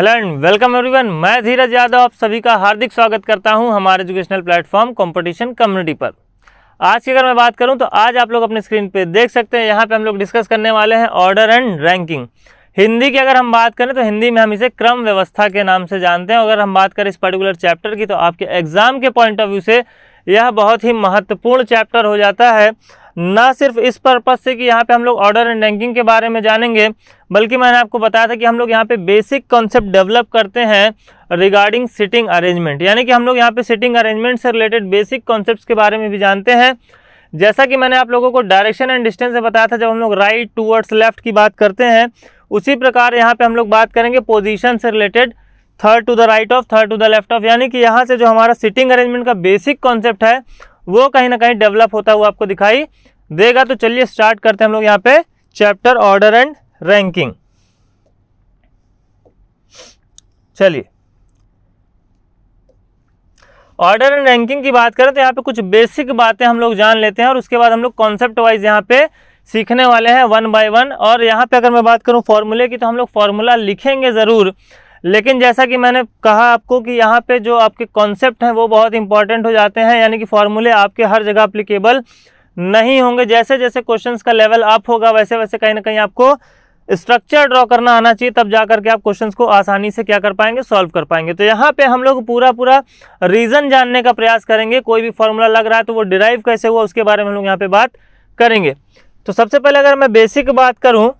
hello and welcome everyone मैं धीरज यादव आप सभी का हार्दिक स्वागत करता हूं हमारे एजुकेशनल प्लेटफॉर्म कंपटीशन कम्युनिटी पर आज की अगर मैं बात करूं तो आज आप लोग अपने स्क्रीन पे देख सकते हैं यहां पे हम लोग डिस्कस करने वाले हैं ऑर्डर एंड रैंकिंग हिंदी की अगर हम बात करें तो हिंदी में हम इसे क्रम व्यवस्था के नाम से जानते हैं अगर हम बात करें इस पर्टिकुलर चैप्टर की तो आपके एग्जाम के पॉइंट ऑफ व्यू से यह बहुत ही महत्वपूर्ण चैप्टर हो जाता है ना सिर्फ इस पर्पज़ से कि यहाँ पे हम लोग ऑर्डर एंड रैंकिंग के बारे में जानेंगे बल्कि मैंने आपको बताया था कि हम लोग यहाँ पे बेसिक कॉन्सेप्ट डेवलप करते हैं रिगार्डिंग सिटिंग अरेंजमेंट यानी कि हम लोग यहाँ पे सिटिंग अरेंजमेंट से रिलेटेड बेसिक कॉन्सेप्ट के बारे में भी जानते हैं जैसा कि मैंने आप लोगों को डायरेक्शन एंड डिस्टेंस से बताया था जब हम लोग राइट टूवर्ड्स लेफ्ट की बात करते हैं उसी प्रकार यहाँ पर हम लोग बात करेंगे पोजिशन से related third to the right of third to the left of यानी कि यहाँ से जो हमारा सिटिंग अरेंजमेंट का बेसिक कॉन्सेप्ट है वो कहीं ना कहीं डेवलप होता हुआ आपको दिखाई देगा तो चलिए स्टार्ट करते हैं हम लोग यहाँ पे चैप्टर ऑर्डर एंड रैंकिंग चलिए ऑर्डर एंड रैंकिंग की बात करें तो यहाँ पे कुछ बेसिक बातें हम लोग जान लेते हैं और उसके बाद हम लोग कॉन्सेप्ट वाइज यहाँ पे सीखने वाले हैं वन बाय वन और यहाँ पे अगर मैं बात करूँ फॉर्मूले की तो हम लोग फॉर्मूला लिखेंगे ज़रूर लेकिन जैसा कि मैंने कहा आपको कि यहाँ पे जो आपके कॉन्सेप्ट हैं वो बहुत इंपॉर्टेंट हो जाते हैं यानी कि फॉर्मूले आपके हर जगह अप्लीकेबल नहीं होंगे जैसे जैसे क्वेश्चन का लेवल अप होगा वैसे वैसे कहीं ना कहीं आपको स्ट्रक्चर ड्रॉ करना आना चाहिए तब जा करके आप क्वेश्चंस को आसानी से क्या कर पाएंगे सॉल्व कर पाएंगे तो यहाँ पे हम लोग पूरा पूरा रीज़न जानने का प्रयास करेंगे कोई भी फॉर्मूला लग रहा है तो वो डिराइव कैसे हुआ उसके बारे में हम लोग यहाँ पे बात करेंगे तो सबसे पहले अगर मैं बेसिक बात करूँ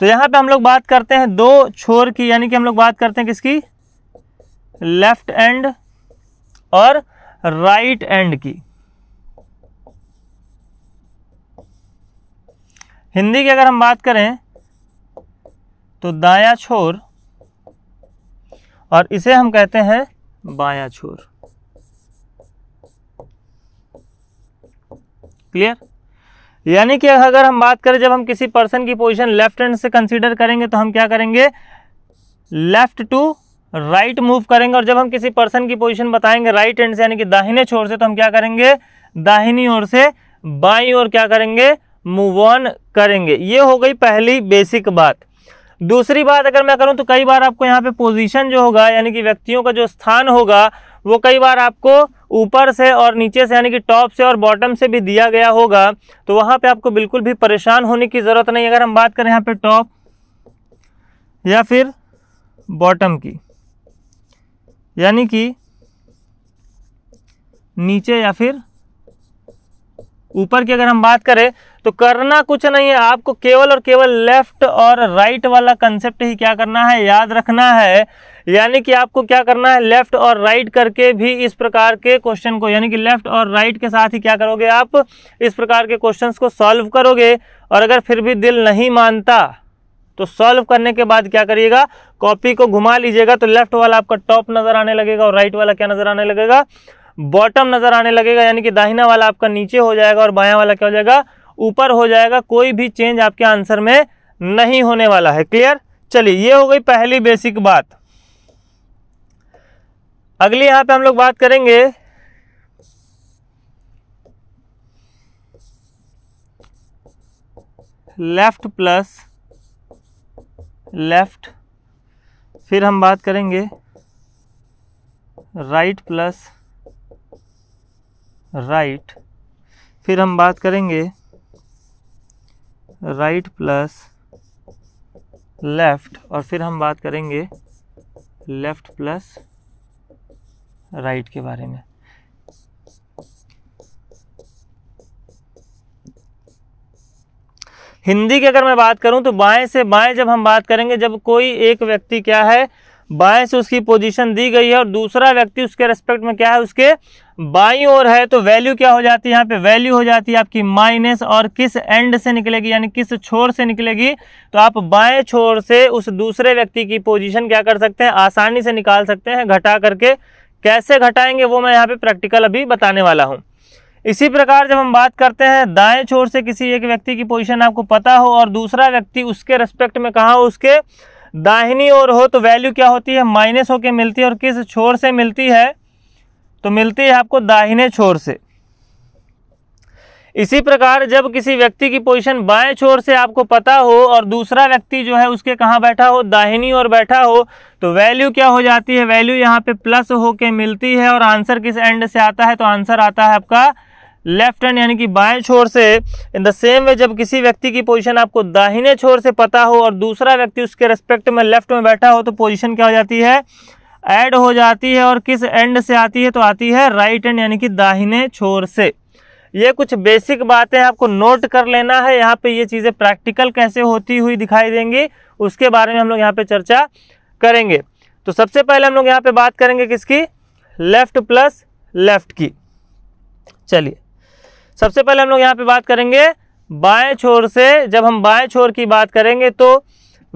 तो यहाँ पे हम लोग बात करते हैं दो छोर की यानी कि हम लोग बात करते हैं किसकी लेफ्ट एंड और राइट एंड की हिंदी की अगर हम बात करें तो दाया छोर और इसे हम कहते हैं बाया छोर क्लियर यानी कि अगर हम बात करें जब हम किसी पर्सन की पोजिशन लेफ्ट हैंड से कंसिडर करेंगे तो हम क्या करेंगे लेफ्ट टू राइट मूव करेंगे और जब हम किसी पर्सन की पोजीशन बताएंगे राइट हैंड से यानी कि दाहिने छोर से तो हम क्या करेंगे दाहिनी ओर से बाई ओर क्या करेंगे मूव ऑन करेंगे ये हो गई पहली बेसिक बात दूसरी बात अगर मैं करूं तो कई बार आपको यहाँ पे पोजीशन जो होगा यानी कि व्यक्तियों का जो स्थान होगा वो कई बार आपको ऊपर से और नीचे से यानी कि टॉप से और बॉटम से भी दिया गया होगा तो वहाँ पे आपको बिल्कुल भी परेशान होने की ज़रूरत नहीं अगर हम बात करें यहाँ पे टॉप या फिर बॉटम की यानी कि नीचे या फिर ऊपर की अगर हम बात करें तो करना कुछ नहीं है आपको केवल और केवल लेफ्ट और राइट वाला कंसेप्ट ही क्या करना है याद रखना है यानी कि आपको क्या करना है लेफ्ट और राइट करके भी इस प्रकार के क्वेश्चन को यानी कि लेफ्ट और राइट के साथ ही क्या करोगे आप इस प्रकार के क्वेश्चन को सॉल्व करोगे और अगर फिर भी दिल नहीं मानता तो सॉल्व करने के बाद क्या करिएगा कॉपी को घुमा लीजिएगा तो लेफ्ट वाला आपका टॉप नज़र आने लगेगा और राइट वाला क्या नज़र आने लगेगा बॉटम नज़र आने लगेगा यानी कि दाहिना वाला आपका नीचे हो जाएगा और बायां वाला क्या हो जाएगा ऊपर हो जाएगा कोई भी चेंज आपके आंसर में नहीं होने वाला है क्लियर चलिए ये हो गई पहली बेसिक बात अगली यहां पे हम लोग बात करेंगे लेफ्ट प्लस लेफ्ट फिर हम बात करेंगे राइट प्लस राइट फिर हम बात करेंगे राइट प्लस लेफ़्ट और फिर हम बात करेंगे लेफ़्ट प्लस राइट के बारे में हिंदी की अगर मैं बात करूं तो बाएं से बाएं जब हम बात करेंगे जब कोई एक व्यक्ति क्या है बाएं से उसकी पोजीशन दी गई है और दूसरा व्यक्ति उसके रेस्पेक्ट में क्या है उसके बाई और है तो वैल्यू क्या हो जाती है यहाँ पे वैल्यू हो जाती है आपकी माइनस और किस एंड से निकलेगी यानी किस छोर से निकलेगी तो आप बाएं छोर से उस दूसरे व्यक्ति की पोजीशन क्या कर सकते हैं आसानी से निकाल सकते हैं घटा करके कैसे घटाएंगे वो मैं यहाँ पे प्रैक्टिकल अभी बताने वाला हूँ इसी प्रकार जब हम बात करते हैं दाएं छोर से किसी एक व्यक्ति की पोजिशन आपको पता हो और दूसरा व्यक्ति उसके रेस्पेक्ट में कहा हो उसके दाहिनी ओर हो तो वैल्यू क्या होती है माइनस होके मिलती है और किस छोर से मिलती है तो मिलती है आपको दाहिने छोर से इसी प्रकार जब किसी व्यक्ति की पोजीशन बाएं छोर से आपको पता हो और दूसरा व्यक्ति जो है उसके कहाँ बैठा हो दाहिनी ओर बैठा हो तो वैल्यू क्या हो जाती है वैल्यू यहाँ पे प्लस होके मिलती है और आंसर किस एंड से आता है तो आंसर आता है आपका लेफ्ट हैंड यानी कि बाएं छोर से इन द सेम वे जब किसी व्यक्ति की पोजीशन आपको दाहिने छोर से पता हो और दूसरा व्यक्ति उसके रेस्पेक्ट में लेफ्ट में बैठा हो तो पोजीशन क्या हो जाती है ऐड हो जाती है और किस एंड से आती है तो आती है राइट हैंड यानी कि दाहिने छोर से ये कुछ बेसिक बातें आपको नोट कर लेना है यहाँ पे ये चीज़ें प्रैक्टिकल कैसे होती हुई दिखाई देंगी उसके बारे में हम लोग यहाँ पे चर्चा करेंगे तो सबसे पहले हम लोग यहाँ पे बात करेंगे किसकी लेफ्ट प्लस लेफ्ट की चलिए सबसे पहले हम लोग यहाँ पे बात करेंगे बाएं छोर से जब हम बाएं छोर की बात करेंगे तो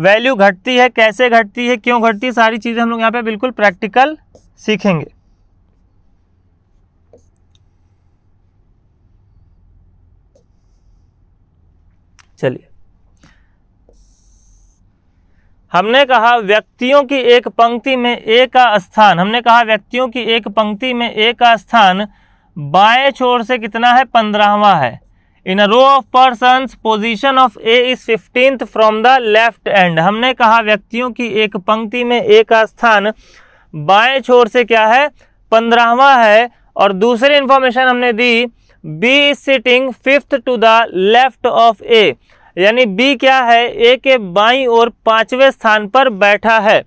वैल्यू घटती है कैसे घटती है क्यों घटती है सारी चीज़ें हम लोग यहाँ पे बिल्कुल प्रैक्टिकल सीखेंगे चलिए हमने कहा व्यक्तियों की एक पंक्ति में ए का स्थान हमने कहा व्यक्तियों की एक पंक्ति में ए का स्थान बाएं छोर से कितना है पंद्रहवा है in row of person position of A is fifteen from the left end हमने कहा व्यक्तियों की एक पंक्ति में एक स्थान बाएं छोर से क्या है पंद्रहवा है और दूसरी इंफॉर्मेशन हमने दी B is sitting fifth to the left of A यानी बी क्या है ए के बाई और पांचवें स्थान पर बैठा है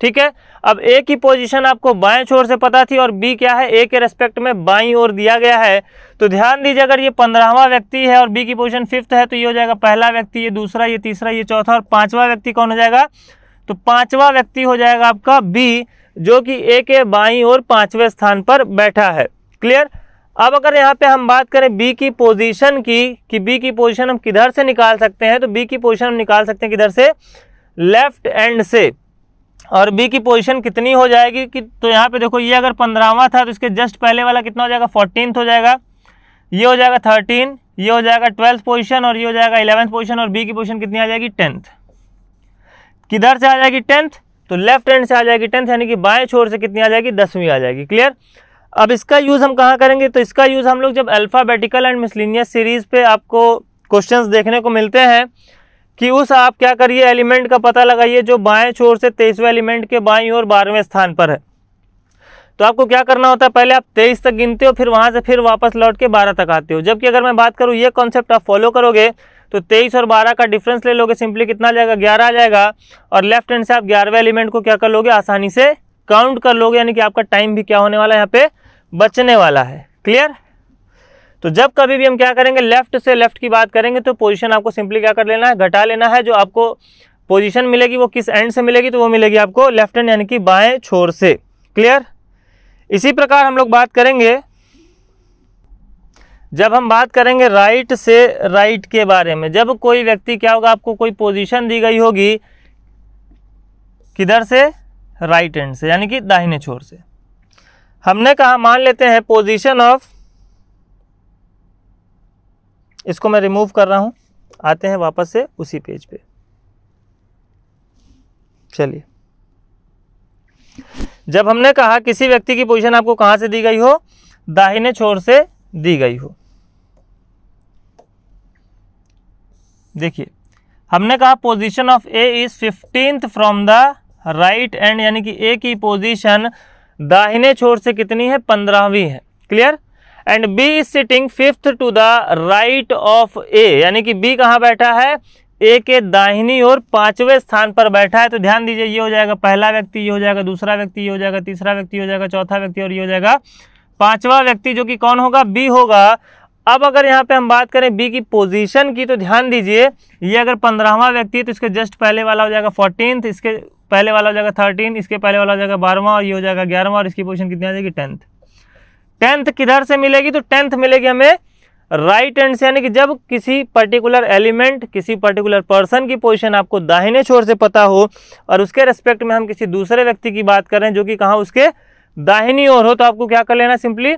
ठीक है अब ए की पोजीशन आपको बाएं छोर से पता थी और बी क्या है ए के रेस्पेक्ट में बाई ओर दिया गया है तो ध्यान दीजिए अगर ये पंद्रहवा व्यक्ति है और बी की पोजीशन फिफ्थ है तो ये हो जाएगा पहला व्यक्ति ये दूसरा ये तीसरा ये चौथा और पांचवा व्यक्ति कौन हो जाएगा तो पांचवा व्यक्ति हो जाएगा आपका बी जो कि ए के बाई और पांचवें स्थान पर बैठा है क्लियर अब अगर यहाँ पे हम बात करें बी की पोजीशन की कि बी की पोजीशन हम किधर से निकाल सकते हैं तो बी की पोजीशन हम निकाल सकते हैं किधर से लेफ्ट एंड से और बी की पोजीशन कितनी हो जाएगी कि तो यहाँ पे देखो ये अगर पंद्रहवा था तो इसके जस्ट पहले वाला कितना हो जाएगा फोर्टीन हो जाएगा ये हो जाएगा थर्टीन ये हो जाएगा ट्वेल्थ पोजीशन और ये हो जाएगा इलेवंथ पोजीशन और बी की पोजीशन कितनी आ जाएगी टेंथ किधर से आ जाएगी टेंथ तो लेफ्ट हैंड से आ जाएगी टेंथ यानी कि बाएँ छोर से कितनी आ जाएगी दसवीं आ जाएगी क्लियर अब इसका यूज़ हम कहाँ करेंगे तो इसका यूज़ हम लोग जब अल्फ़ाबेटिकल एंड मिसलिनियस सीरीज़ पे आपको क्वेश्चंस देखने को मिलते हैं कि उस आप क्या करिए एलिमेंट का पता लगाइए जो बाएं छोर से तेईसवें एलिमेंट के बाई और बारहवें स्थान पर है तो आपको क्या करना होता है पहले आप तेईस तक गिनते हो फिर वहाँ से फिर वापस लौट के बारह तक आते हो जबकि अगर मैं बात करूँ ये कॉन्सेप्ट आप फॉलो करोगे तो तेईस और बारह का डिफरेंस ले लोगे सिंपली कितना जाएगा ग्यारह आ जाएगा और लेफ्ट हैंड से आप ग्यारहवें एलिमेंट को क्या कर लोगे आसानी से काउंट कर लोगे यानी कि आपका टाइम भी क्या होने वाला है यहाँ पे बचने वाला है क्लियर तो जब कभी भी हम क्या करेंगे लेफ्ट से लेफ्ट की बात करेंगे तो पोजीशन आपको सिंपली क्या कर लेना है घटा लेना है जो आपको पोजीशन मिलेगी वो किस एंड से मिलेगी तो वो मिलेगी आपको लेफ्ट एंड यानी कि बाएं छोर से क्लियर इसी प्रकार हम लोग बात करेंगे जब हम बात करेंगे राइट से राइट के बारे में जब कोई व्यक्ति क्या होगा आपको कोई पोजीशन दी गई होगी किधर से राइट एंड से यानी कि दाहिने छोर से हमने कहा मान लेते हैं पोजीशन ऑफ इसको मैं रिमूव कर रहा हूँ आते हैं वापस से उसी पेज पे चलिए जब हमने कहा किसी व्यक्ति की पोजीशन आपको कहाँ से दी गई हो दाहिने छोर से दी गई हो देखिए हमने कहा position of A is fifteenth from the right end यानी कि ए की पोजीशन दाहिने छोर से कितनी है पंद्रहवीं है clear and B is sitting fifth to the right of A यानी कि बी कहाँ बैठा है ए के दाहिनी ओर पांचवें स्थान पर बैठा है तो ध्यान दीजिए ये हो जाएगा पहला व्यक्ति ये हो जाएगा दूसरा व्यक्ति ये हो जाएगा तीसरा व्यक्ति हो जाएगा चौथा व्यक्ति और ये हो जाएगा पांचवा व्यक्ति जो कि कौन होगा बी होगा अब अगर यहाँ पे हम बात करें बी की पोजीशन की तो ध्यान दीजिए ये अगर पंद्रहवा व्यक्ति है तो इसके जस्ट पहले वाला हो जाएगा फोर्टीन इसके पहले वाला हो जाएगा थर्टीन इसके पहले वाला हो जाएगा बारहवा और ये हो जाएगा ग्यारहवा और इसकी पोजिशन कितनी आ जाएगी टेंथ टेंथ किधर से मिलेगी तो टेंथ मिलेगी हमें राइट हैंड से यानी कि जब किसी पर्टिकुलर एलिमेंट किसी पर्टिकुलर पर्सन की पोजीशन आपको दाहिने छोर से पता हो और उसके रेस्पेक्ट में हम किसी दूसरे व्यक्ति की बात कर रहे हैं जो कि कहाँ उसके दाहिनी ओर हो तो आपको क्या कर लेना सिंपली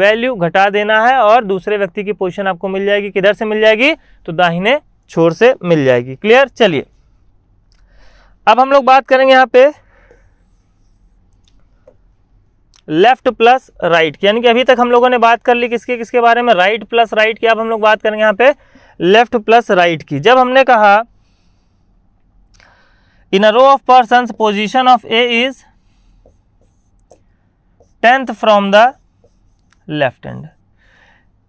वैल्यू घटा देना है और दूसरे व्यक्ति की पोजीशन आपको मिल जाएगी किधर से मिल जाएगी तो दाहिने छोर से मिल जाएगी क्लियर चलिए अब हम लोग बात करेंगे यहाँ पे लेफ्ट प्लस राइट की यानी कि अभी तक हम लोगों ने बात कर ली किसके किसके बारे में राइट प्लस राइट की अब हम लोग बात करेंगे यहाँ पे लेफ्ट प्लस राइट की जब हमने कहा in a row of person position of A is tenth from the left end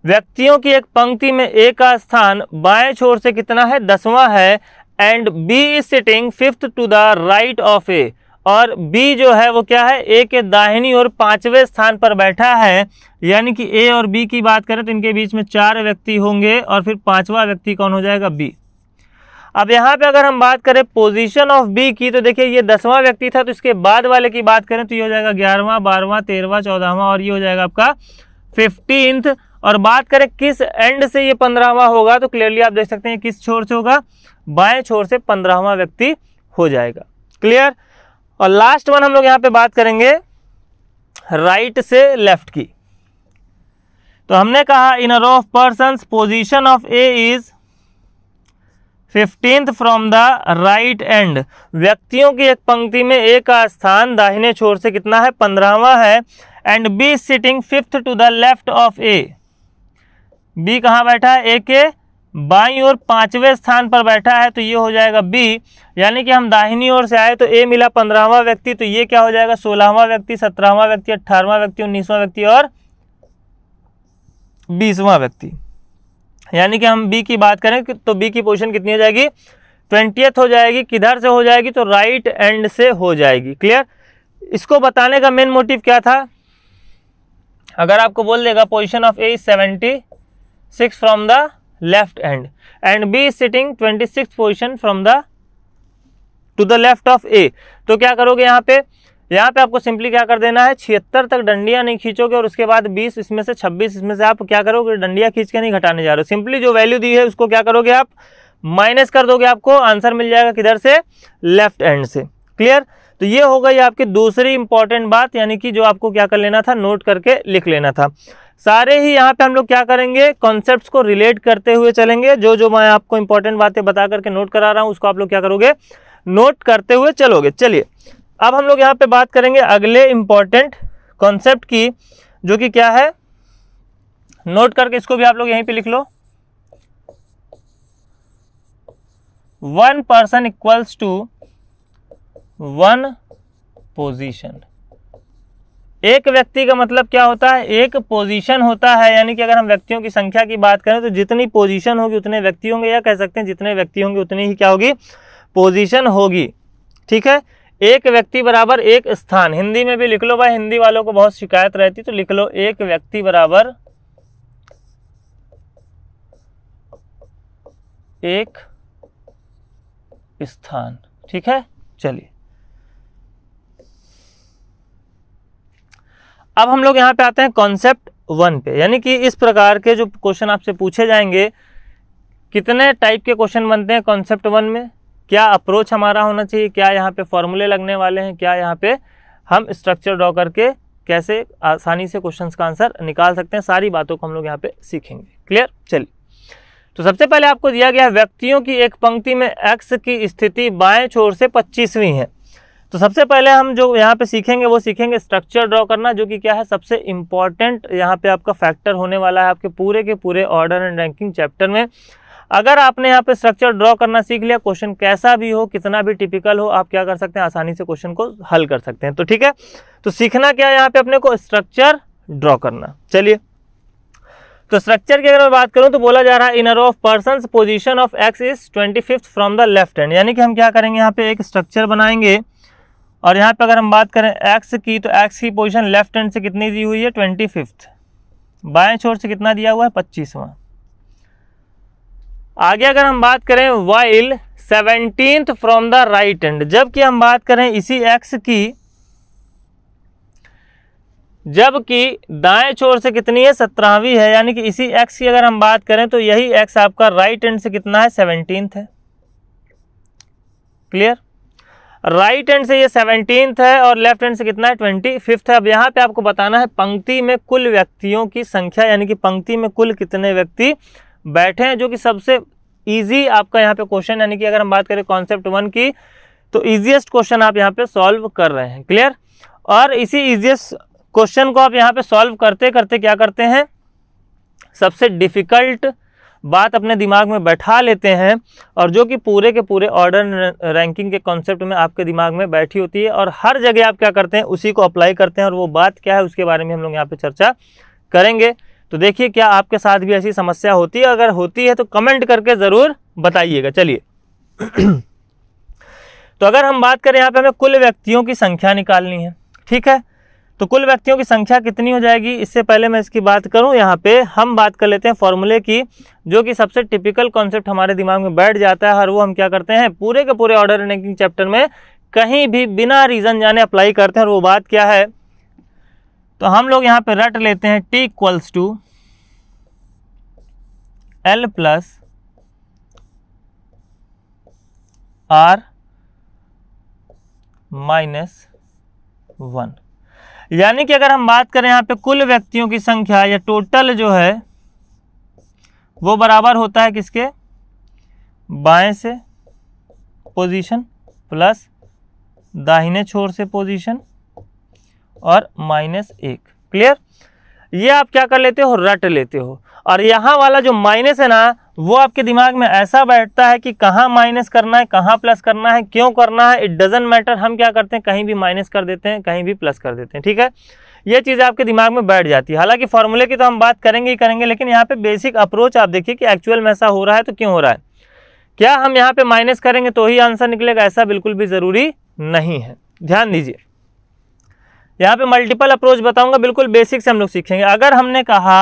व्यक्तियों की एक पंक्ति में ए का स्थान बाएं छोर से कितना है दसवां है and B is sitting fifth to the right of A और बी जो है वो क्या है ए के दाहिनी और पांचवें स्थान पर बैठा है यानी कि ए और बी की बात करें तो इनके बीच में चार व्यक्ति होंगे और फिर पांचवा व्यक्ति कौन हो जाएगा बी अब यहाँ पे अगर हम बात करें पोजीशन ऑफ बी की तो देखिए ये दसवां व्यक्ति था तो इसके बाद वाले की बात करें तो ये हो जाएगा ग्यारहवां बारहवां तेरहवा चौदहवा और ये हो जाएगा आपका फिफ्टींथ और बात करें किस एंड से ये पंद्रहवा होगा तो क्लियरली आप देख सकते हैं किस छोर से होगा बाएं छोर से पंद्रहवा व्यक्ति हो जाएगा क्लियर और लास्ट वन हम लोग यहाँ पे बात करेंगे राइट से लेफ्ट की तो हमने कहा in a row of person position of A is fifteenth from the right end व्यक्तियों की एक पंक्ति में ए का स्थान दाहिने छोर से कितना है पंद्रहवा है and B sitting fifth to the left of A B कहाँ बैठा है ए के बाई और पांचवें स्थान पर बैठा है तो ये हो जाएगा बी यानी कि हम दाहिनी ओर से आए तो ए मिला पंद्रहवा व्यक्ति तो ये क्या हो जाएगा सोलहवा व्यक्ति सत्रहवा व्यक्ति अट्ठारहवा व्यक्ति उन्नीसवा व्यक्ति और बीसवा व्यक्ति यानी कि हम बी की बात करें तो बी की पोजिशन कितनी हो जाएगी ट्वेंटियथ हो जाएगी किधर से हो जाएगी तो राइट एंड से हो जाएगी क्लियर इसको बताने का मेन मोटिव क्या था अगर आपको बोल देगा position of A seventy six from the left end and B is sitting 26th position from the to the left of A तो क्या करोगे यहाँ पे यहाँ पे आपको सिंपली क्या कर देना है छिहत्तर तक डंडियाँ नहीं खींचोगे और उसके बाद 20 इसमें से 26 इसमें से आप क्या करोगे डंडियाँ खींच के नहीं घटाने जा रहे हो सिंपली जो वैल्यू दी है उसको क्या करोगे आप माइनस कर दोगे आपको आंसर मिल जाएगा किधर से लेफ्ट एंड से क्लियर तो ये हो गई आपकी दूसरी इंपॉर्टेंट बात यानी कि जो आपको क्या कर लेना था नोट करके लिख लेना था सारे ही यहाँ पे हम लोग क्या करेंगे कॉन्सेप्ट्स को रिलेट करते हुए चलेंगे जो जो मैं आपको इंपॉर्टेंट बातें बता करके नोट करा रहा हूँ उसको आप लोग क्या करोगे नोट करते हुए चलोगे चलिए अब हम लोग यहाँ पे बात करेंगे अगले इम्पॉर्टेंट कॉन्सेप्ट की जो कि क्या है नोट करके इसको भी आप लोग यहीं पर लिख लो one person equals to one position एक व्यक्ति का मतलब क्या होता है एक पोजीशन होता है यानी कि अगर हम व्यक्तियों की संख्या की बात करें तो जितनी पोजीशन होगी उतने व्यक्ति होंगे या कह सकते हैं जितने व्यक्ति होंगे उतनी ही क्या होगी पोजीशन होगी ठीक है एक व्यक्ति बराबर एक स्थान हिंदी में भी लिख लो भाई हिंदी वालों को बहुत शिकायत रहती तो लिख लो एक व्यक्ति बराबर एक स्थान ठीक है चलिए अब हम लोग यहाँ पे आते हैं कॉन्सेप्ट वन पे यानी कि इस प्रकार के जो क्वेश्चन आपसे पूछे जाएंगे कितने टाइप के क्वेश्चन बनते हैं कॉन्सेप्ट वन में क्या अप्रोच हमारा होना चाहिए क्या यहाँ पे फॉर्मूले लगने वाले हैं क्या यहाँ पे हम स्ट्रक्चर ड्रॉ करके कैसे आसानी से क्वेश्चन का आंसर निकाल सकते हैं सारी बातों को हम लोग यहाँ पे सीखेंगे क्लियर चलिए तो सबसे पहले आपको दिया गया है व्यक्तियों की एक पंक्ति में एक्स की स्थिति बाएं छोर से पच्चीसवीं है तो सबसे पहले हम जो यहाँ पे सीखेंगे वो सीखेंगे स्ट्रक्चर ड्रॉ करना जो कि क्या है सबसे इम्पॉर्टेंट यहाँ पे आपका फैक्टर होने वाला है आपके पूरे के पूरे ऑर्डर एंड रैंकिंग चैप्टर में अगर आपने यहाँ पे स्ट्रक्चर ड्रॉ करना सीख लिया क्वेश्चन कैसा भी हो कितना भी टिपिकल हो आप क्या कर सकते हैं आसानी से क्वेश्चन को हल कर सकते हैं तो ठीक है तो सीखना क्या है यहाँ पे अपने को स्ट्रक्चर ड्रॉ करना चलिए तो स्ट्रक्चर की अगर मैं बात करूं तो बोला जा रहा है in a of person position of X is twenty from the left hand यानी कि हम क्या करेंगे यहाँ पे एक स्ट्रक्चर बनाएंगे और यहाँ पे अगर हम बात करें एक्स की तो एक्स की पोजीशन लेफ्ट हैंड से कितनी दी हुई है ट्वेंटी फिफ्थ बाएँ छोर से कितना दिया हुआ है पच्चीसवा आगे अगर हम बात करें while seventeenth from the right end जबकि हम बात करें इसी एक्स की जबकि दाएं छोर से कितनी है सत्रहवीं है यानी कि इसी एक्स की अगर हम बात करें तो यही एक्स आपका राइट एंड से कितना है सेवनटीन्थ है क्लियर राइट हैंड से ये सेवनटीन्थ है और लेफ्ट हैंड से कितना है ट्वेंटी फिफ्थ है अब यहाँ पे आपको बताना है पंक्ति में कुल व्यक्तियों की संख्या यानी कि पंक्ति में कुल कितने व्यक्ति बैठे हैं जो कि सबसे ईजी आपका यहाँ पे क्वेश्चन यानी कि अगर हम बात करें कॉन्सेप्ट वन की तो ईजिएस्ट क्वेश्चन आप यहाँ पे सॉल्व कर रहे हैं क्लियर और इसी ईजिएस्ट क्वेश्चन को आप यहाँ पे सॉल्व करते करते क्या करते हैं सबसे डिफ़िकल्ट बात अपने दिमाग में बैठा लेते हैं और जो कि पूरे के पूरे ऑर्डर रैंकिंग के कॉन्सेप्ट में आपके दिमाग में बैठी होती है और हर जगह आप क्या करते हैं उसी को अप्लाई करते हैं और वो बात क्या है उसके बारे में हम लोग यहाँ पर चर्चा करेंगे तो देखिए क्या आपके साथ भी ऐसी समस्या होती है अगर होती है तो कमेंट करके ज़रूर बताइएगा चलिए तो अगर हम बात करें यहाँ पे हमें कुल व्यक्तियों की संख्या निकालनी है ठीक है तो कुल व्यक्तियों की संख्या कितनी हो जाएगी इससे पहले मैं इसकी बात करूं यहाँ पे हम बात कर लेते हैं फॉर्मूले की जो कि सबसे टिपिकल कॉन्सेप्ट हमारे दिमाग में बैठ जाता है और वो हम क्या करते हैं पूरे के पूरे ऑर्डर रैंकिंग चैप्टर में कहीं भी बिना रीज़न जाने अप्लाई करते हैं और वो बात क्या है तो हम लोग यहाँ पे रट लेते हैं T equals to L plus R minus one यानी कि अगर हम बात करें यहाँ पे कुल व्यक्तियों की संख्या या टोटल जो है वो बराबर होता है किसके बाएं से पोजीशन प्लस दाहिने छोर से पोजीशन और माइनस एक क्लियर ये आप क्या कर लेते हो रट लेते हो और यहाँ वाला जो माइनस है ना वो आपके दिमाग में ऐसा बैठता है कि कहाँ माइनस करना है कहाँ प्लस करना है क्यों करना है इट डजेंट मैटर हम क्या करते हैं कहीं भी माइनस कर देते हैं कहीं भी प्लस कर देते हैं ठीक है ये चीज़ आपके दिमाग में बैठ जाती है हालांकि फॉर्मूले की तो हम बात करेंगे ही करेंगे लेकिन यहाँ पे बेसिक अप्रोच आप देखिए कि एक्चुअल में ऐसा हो रहा है तो क्यों हो रहा है क्या हम यहाँ पे माइनस करेंगे तो ही आंसर निकलेगा ऐसा बिल्कुल भी ज़रूरी नहीं है ध्यान दीजिए यहाँ पे मल्टीपल अप्रोच बताऊंगा बिल्कुल बेसिक से हम लोग सीखेंगे अगर हमने कहा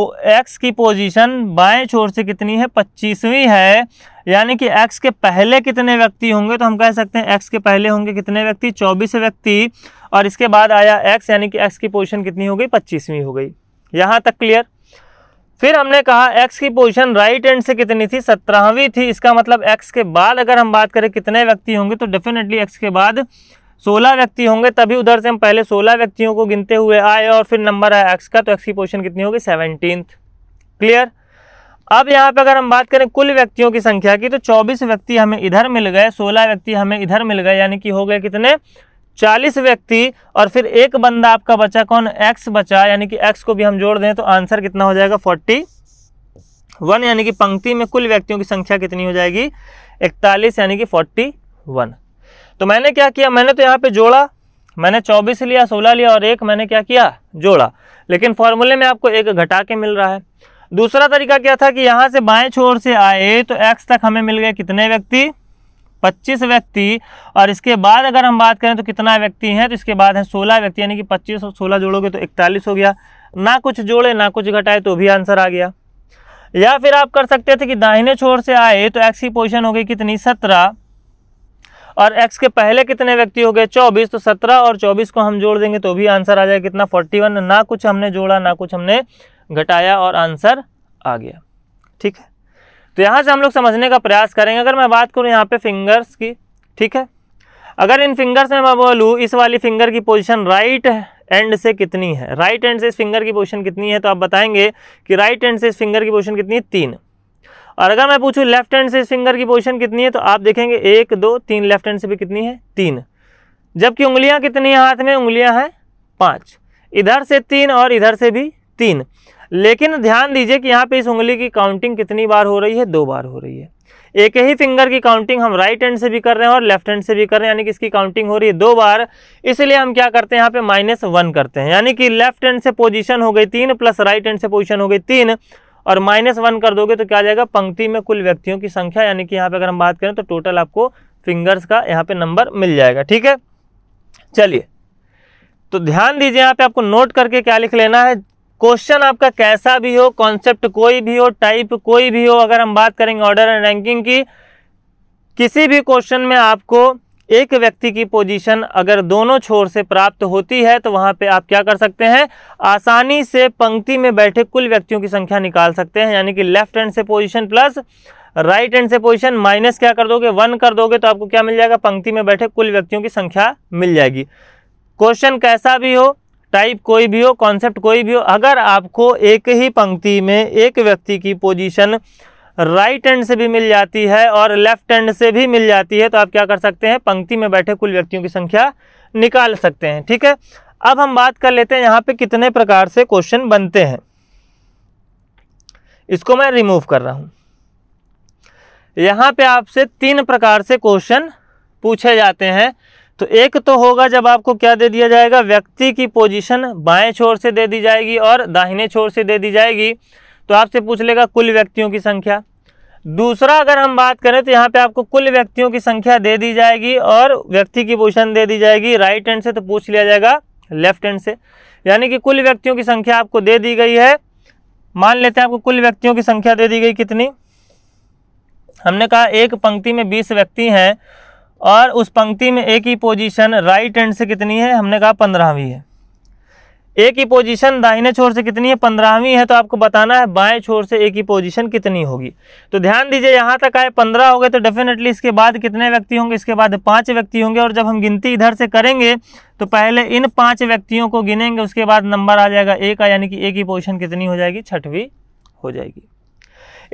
एक्स की पोजीशन बाएं छोर से कितनी है पच्चीसवीं है यानी कि एक्स के पहले कितने व्यक्ति होंगे तो हम कह सकते हैं एक्स के पहले होंगे कितने व्यक्ति चौबीस व्यक्ति और इसके बाद आया एक्स यानी कि एक्स की पोजीशन कितनी हो गई पच्चीसवीं हो गई यहाँ तक क्लियर फिर हमने कहा x की पोजीशन राइट एंड से कितनी थी सत्रहवीं थी इसका मतलब x के बाद अगर हम बात करें कितने व्यक्ति होंगे तो डेफिनेटली x के बाद सोलह व्यक्ति होंगे तभी उधर से हम पहले सोलह व्यक्तियों को गिनते हुए आए और फिर नंबर आया एक्स का तो एक्स की पोजिशन कितनी होगी सेवनटीन क्लियर अब यहाँ पे अगर हम बात करें कुल व्यक्तियों की संख्या की तो चौबीस व्यक्ति हमें इधर मिल गए सोलह व्यक्ति हमें इधर मिल गए यानी कि हो गए कितने चालीस व्यक्ति और फिर एक बंदा आपका बचा कौन एक्स बचा यानी कि एक्स को भी हम जोड़ दें तो आंसर कितना हो जाएगा फोर्टी वन यानी कि पंक्ति में कुल व्यक्तियों की संख्या कितनी हो जाएगी इकतालीस यानी कि फोर्टी वन तो मैंने क्या किया मैंने तो यहाँ पे जोड़ा मैंने 24 लिया 16 लिया और एक मैंने क्या किया जोड़ा लेकिन फॉर्मूले में आपको एक घटा के मिल रहा है दूसरा तरीका क्या था कि यहाँ से बाएं छोर से आए तो एक्स तक हमें मिल गए कितने व्यक्ति 25 व्यक्ति और इसके बाद अगर हम बात करें तो कितना व्यक्ति हैं तो इसके बाद है सोलह व्यक्ति यानी कि पच्चीस और सोलह जोड़ोगे तो इकतालीस हो गया ना कुछ जोड़े ना कुछ घटाए तो भी आंसर आ गया या फिर आप कर सकते थे कि दाहिने छोर से आए तो एक्स की पोजिशन हो गई कितनी सत्रह और एक्स के पहले कितने व्यक्ति हो गए चौबीस तो सत्रह और चौबीस को हम जोड़ देंगे तो भी आंसर आ जाएगा कितना फोर्टी वन ना कुछ हमने जोड़ा ना कुछ हमने घटाया और आंसर आ गया ठीक है तो यहाँ से हम लोग समझने का प्रयास करेंगे अगर मैं बात करूँ यहाँ पे फिंगर्स की ठीक है अगर इन फिंगर्स में मैं बोलूँ इस वाली फिंगर की पोजीशन राइट एंड से कितनी है राइट एंड से इस फिंगर की पोजीशन कितनी है तो आप बताएंगे कि राइट एंड से इस फिंगर की पोजीशन कितनी है तीन और अगर मैं पूछूँ लेफ्ट हैंड से इस फिंगर की पोजीशन कितनी है तो आप देखेंगे एक दो तीन लेफ्ट हैंड से भी कितनी है तीन जबकि उंगलियां कितनी हैं हाथ में उंगलियां हैं पाँच इधर से तीन और इधर से भी तीन लेकिन ध्यान दीजिए कि यहाँ पे इस उंगली की काउंटिंग कितनी बार हो रही है दो बार हो रही है एक ही फिंगर की काउंटिंग हम राइट हैंड से भी कर रहे हैं और लेफ्ट हैंड से भी कर रहे हैं यानी कि इसकी काउंटिंग हो रही है दो बार इसलिए हम क्या करते हैं यहाँ पे माइनस वन करते हैं यानी कि लेफ्ट हैंड से पोजीशन हो गई तीन प्लस राइट हैंड से पोजीशन हो गई तीन और माइनस वन कर दोगे तो क्या आ जाएगा पंक्ति में कुल व्यक्तियों की संख्या यानी कि यहाँ पे अगर हम बात करें तो टोटल आपको फिंगर्स का यहाँ पे नंबर मिल जाएगा ठीक है चलिए तो ध्यान दीजिए यहाँ पे आपको नोट करके क्या लिख लेना है क्वेश्चन आपका कैसा भी हो कॉन्सेप्ट कोई भी हो टाइप कोई भी हो अगर हम बात करेंगे ऑर्डर एंड रैंकिंग की किसी भी क्वेश्चन में आपको एक व्यक्ति की पोजीशन अगर दोनों छोर से प्राप्त होती है तो वहां पे आप क्या कर सकते हैं आसानी से पंक्ति में बैठे कुल व्यक्तियों की संख्या निकाल सकते हैं यानी कि लेफ्ट हैंड से पोजीशन प्लस राइट हैंड से पोजीशन माइनस क्या कर दोगे वन कर दोगे तो आपको क्या मिल जाएगा पंक्ति में बैठे कुल व्यक्तियों की संख्या मिल जाएगी क्वेश्चन कैसा भी हो टाइप कोई भी हो कॉन्सेप्ट कोई भी हो अगर आपको एक ही पंक्ति में एक व्यक्ति की पोजिशन राइट एंड से भी मिल जाती है और लेफ्ट एंड से भी मिल जाती है तो आप क्या कर सकते हैं पंक्ति में बैठे कुल व्यक्तियों की संख्या निकाल सकते हैं ठीक है अब हम बात कर लेते हैं यहाँ पे कितने प्रकार से क्वेश्चन बनते हैं इसको मैं रिमूव कर रहा हूँ यहाँ पे आपसे तीन प्रकार से क्वेश्चन पूछे जाते हैं तो एक तो होगा जब आपको क्या दे दिया जाएगा व्यक्ति की पोजीशन बाएं छोर से दे दी जाएगी और दाहिने छोर से दे दी जाएगी तो आपसे पूछ लेगा कुल व्यक्तियों की संख्या दूसरा अगर हम बात करें तो यहाँ पे आपको कुल व्यक्तियों की संख्या दे दी जाएगी और व्यक्ति की पोजिशन दे दी जाएगी राइट हैंड से तो पूछ लिया जाएगा लेफ्ट हैंड से यानी कि कुल व्यक्तियों की संख्या आपको दे दी गई है मान लेते हैं आपको कुल व्यक्तियों की संख्या दे दी गई कितनी हमने कहा एक पंक्ति में बीस व्यक्ति हैं और उस पंक्ति में एक ही पोजिशन राइट हैंड से कितनी है हमने कहा पंद्रहवीं है ए की पोजीशन दाहिने छोर से कितनी है पंद्रहवीं है तो आपको बताना है बाएं छोर से ए की पोजीशन कितनी होगी तो ध्यान दीजिए यहाँ तक आए पंद्रह हो गए तो डेफिनेटली इसके बाद कितने व्यक्ति होंगे इसके बाद पाँच व्यक्ति होंगे और जब हम गिनती इधर से करेंगे तो पहले इन पाँच व्यक्तियों को गिनेंगे उसके बाद नंबर आ जाएगा ए का यानी कि ए की पोजिशन कितनी हो जाएगी छठवीं हो जाएगी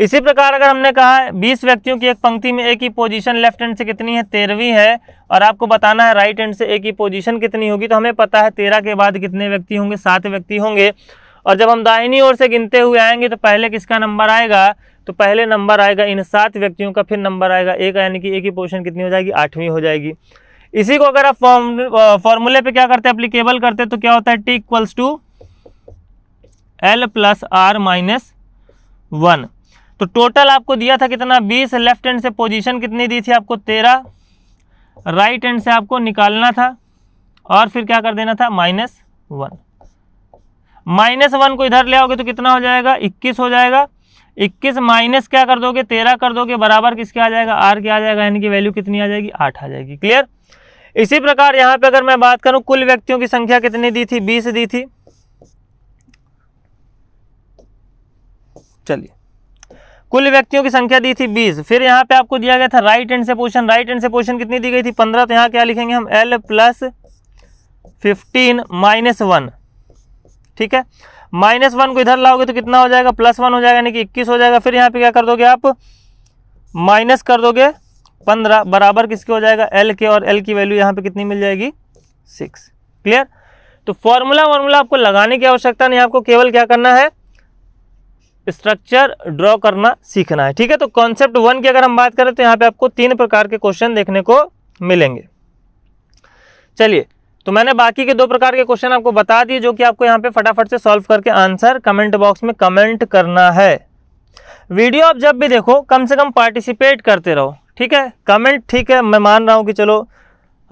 इसी प्रकार अगर हमने कहा है बीस व्यक्तियों की एक पंक्ति में एक ही पोजीशन लेफ्ट हैंड से कितनी है तेरहवीं है और आपको बताना है राइट हैंड से एक ही पोजीशन कितनी होगी तो हमें पता है तेरह के बाद कितने व्यक्ति होंगे सात व्यक्ति होंगे और जब हम दाहिनी ओर से गिनते हुए आएंगे तो पहले किसका नंबर आएगा तो पहले नंबर आएगा इन सात व्यक्तियों का फिर नंबर आएगा एक यानी कि एक ही पोजिशन कितनी हो जाएगी आठवीं हो जाएगी इसी को अगर आप फॉर्म फॉर्मूले पर क्या करते हैं अप्लीकेबल करते हैं तो क्या होता है T equals to L plus R minus one तो टोटल आपको दिया था कितना बीस लेफ्ट एंड से पोजीशन कितनी दी थी आपको तेरह राइट एंड से आपको निकालना था और फिर क्या कर देना था माइनस वन माइनस वन को इधर ले आओगे तो कितना हो जाएगा इक्कीस हो जाएगा इक्कीस माइनस क्या कर दोगे तेरह कर दोगे बराबर किसके आ जाएगा आर के आ जाएगा यानी कि वैल्यू कितनी आ जाएगी आठ आ जाएगी क्लियर इसी प्रकार यहाँ पर अगर मैं बात करूँ कुल व्यक्तियों की संख्या कितनी दी थी बीस दी थी चलिए कुल व्यक्तियों की संख्या दी थी बीस फिर यहाँ पे आपको दिया गया था राइट एंड से पोर्शन राइट एंड से पोर्शन कितनी दी गई थी पंद्रह तो यहाँ क्या लिखेंगे हम L plus fifteen minus one ठीक है माइनस वन को इधर लाओगे तो कितना हो जाएगा प्लस वन हो जाएगा यानी कि इक्कीस हो जाएगा फिर यहाँ पे क्या कर दोगे आप माइनस कर दोगे पंद्रह बराबर किसके हो जाएगा एल के और एल की वैल्यू यहाँ पे कितनी मिल जाएगी सिक्स क्लियर तो फॉर्मूला वार्मूला आपको लगाने की आवश्यकता नहीं आपको केवल क्या करना है स्ट्रक्चर ड्रॉ करना सीखना है ठीक है तो कॉन्सेप्ट वन की अगर हम बात करें तो यहाँ पे आपको तीन प्रकार के क्वेश्चन देखने को मिलेंगे चलिए तो मैंने बाकी के दो प्रकार के क्वेश्चन आपको बता दिए जो कि आपको यहाँ पे फटाफट से सॉल्व करके आंसर कमेंट बॉक्स में कमेंट करना है वीडियो आप जब भी देखो कम से कम पार्टिसिपेट करते रहो ठीक है कमेंट ठीक है मैं मान रहा हूँ कि चलो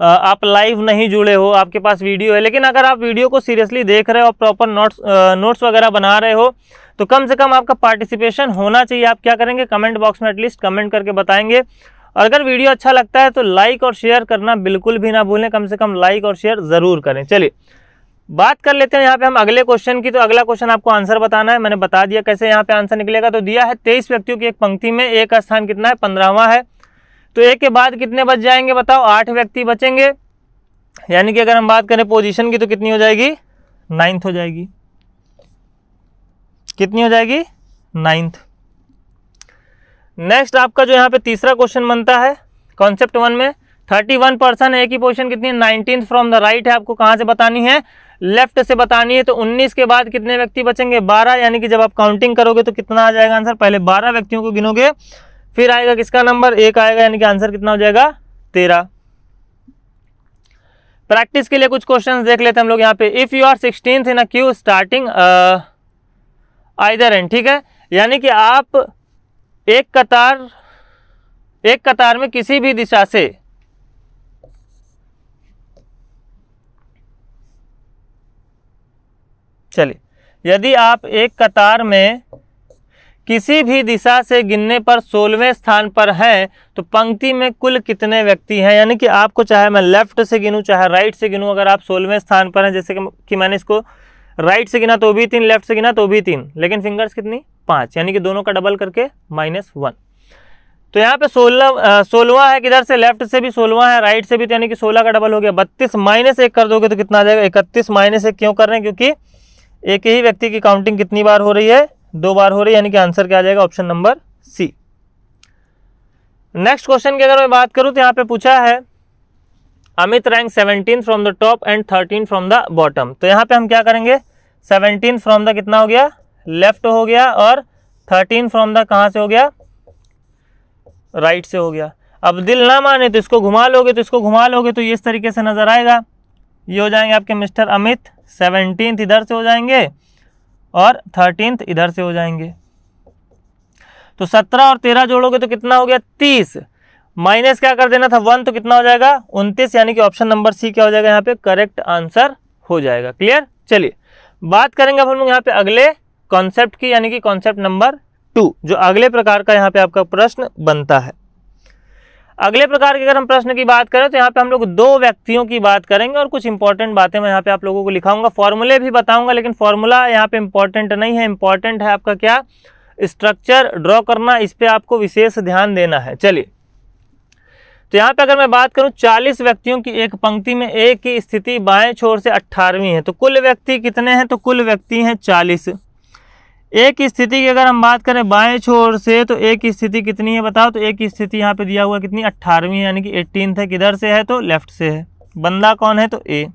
आप लाइव नहीं जुड़े हो आपके पास वीडियो है लेकिन अगर आप वीडियो को सीरियसली देख रहे हो और प्रॉपर नोट्स नोट्स वगैरह बना रहे हो तो कम से कम आपका पार्टिसिपेशन होना चाहिए आप क्या करेंगे कमेंट बॉक्स में एटलीस्ट कमेंट करके बताएंगे और अगर वीडियो अच्छा लगता है तो लाइक और शेयर करना बिल्कुल भी ना भूलें कम से कम लाइक और शेयर ज़रूर करें चलिए बात कर लेते हैं यहाँ पे हम अगले क्वेश्चन की तो अगला क्वेश्चन आपको आंसर बताना है मैंने बता दिया कैसे यहाँ पे आंसर निकलेगा तो दिया है तेईस व्यक्तियों की एक पंक्ति में एक का स्थान कितना है पंद्रहवा है तो एक के बाद कितने बच जाएंगे बताओ आठ व्यक्ति बचेंगे यानी कि अगर हम बात करें पोजिशन की तो कितनी हो जाएगी नाइन्थ हो जाएगी कितनी हो जाएगी नाइन्थ नेक्स्ट आपका जो यहाँ पे तीसरा क्वेश्चन बनता है कॉन्सेप्ट वन में थर्टी वन परसेंट ए की पोजिशन कितनी नाइनटीन फ्रॉम द राइट है आपको कहाँ से बतानी है लेफ्ट से बतानी है तो 19 के बाद कितने व्यक्ति बचेंगे 12 यानी कि जब आप काउंटिंग करोगे तो कितना आ जाएगा आंसर पहले 12 व्यक्तियों को गिनोगे फिर आएगा किसका नंबर एक आएगा यानी कि आंसर कितना हो जाएगा तेरह प्रैक्टिस के लिए कुछ क्वेश्चंस देख लेते हैं हम लोग यहाँ पे if you are sixteen in a queue starting either end ठीक है यानी कि आप एक कतार एक कतार में किसी भी दिशा से चलिए यदि आप एक कतार में किसी भी दिशा से गिनने पर सोलहवें स्थान पर हैं तो पंक्ति में कुल कितने व्यक्ति हैं यानी कि आपको चाहे मैं लेफ्ट से गिनूं चाहे राइट से गिनूं अगर आप सोलहवें स्थान पर हैं जैसे कि मैंने इसको राइट से गिना तो भी तीन लेफ्ट से गिना तो भी तीन लेकिन फिंगर्स कितनी पाँच यानी कि दोनों का डबल करके माइनस वन तो यहाँ पे सोलह सोलवा है किधर से लेफ्ट से भी सोलवा है राइट से भी तो यानी कि सोलह का डबल हो गया बत्तीस माइनस एक कर दोगे तो कितना आ जाएगा इकतीस माइनस एक क्यों कर रहे हैं क्योंकि एक ही व्यक्ति की काउंटिंग कितनी बार हो रही है दो बार हो रही है यानी कि आंसर क्या आ जाएगा option number C next question की अगर मैं बात करूँ तो यहाँ पे पूछा है Amit rank seventeen from the top end thirteen from the bottom तो यहाँ पे हम क्या करेंगे सेवनटीन फ्रॉम द कितना हो गया लेफ्ट हो गया और थर्टीन फ्रॉम द कहाँ से हो गया राइट right से हो गया अब दिल ना माने तो इसको घुमा लोगे तो इसको घुमा लोगे तो ये इस तरीके से नज़र आएगा ये हो जाएंगे आपके मिस्टर अमित सेवनटीन इधर से हो जाएंगे और थर्टीन इधर से हो जाएंगे तो सत्रह और तेरह जोड़ोगे तो कितना हो गया तीस माइनस क्या कर देना था वन तो कितना हो जाएगा उनतीस यानी कि ऑप्शन नंबर सी क्या हो जाएगा यहाँ पे करेक्ट आंसर हो जाएगा क्लियर चलिए बात करेंगे अब हम लोग यहाँ पे अगले कॉन्सेप्ट की यानी कि कॉन्सेप्ट नंबर टू जो अगले प्रकार का यहाँ पे आपका प्रश्न बनता है अगले प्रकार के अगर हम प्रश्न की बात करें तो यहाँ पे हम लोग दो व्यक्तियों की बात करेंगे और कुछ इंपॉर्टेंट बातें मैं यहाँ पे आप लोगों को लिखाऊंगा फॉर्मूले भी बताऊंगा लेकिन फॉर्मूला यहाँ पे इंपॉर्टेंट नहीं है इंपॉर्टेंट है आपका क्या स्ट्रक्चर ड्रॉ करना इस पर आपको विशेष ध्यान देना है चलिए तो यहाँ पे अगर मैं बात करूँ चालीस व्यक्तियों की एक पंक्ति में एक की स्थिति बाएं छोर से अट्ठारहवीं है तो कुल व्यक्ति कितने हैं तो कुल व्यक्ति हैं चालीस एक स्थिति की अगर हम बात करें बाएं छोर से तो एक स्थिति कितनी है बताओ तो एक स्थिति यहाँ पे दिया हुआ कितनी अट्ठारहवीं है यानी कि एट्टीन है किधर से है तो लेफ्ट से है बंदा कौन है तो ए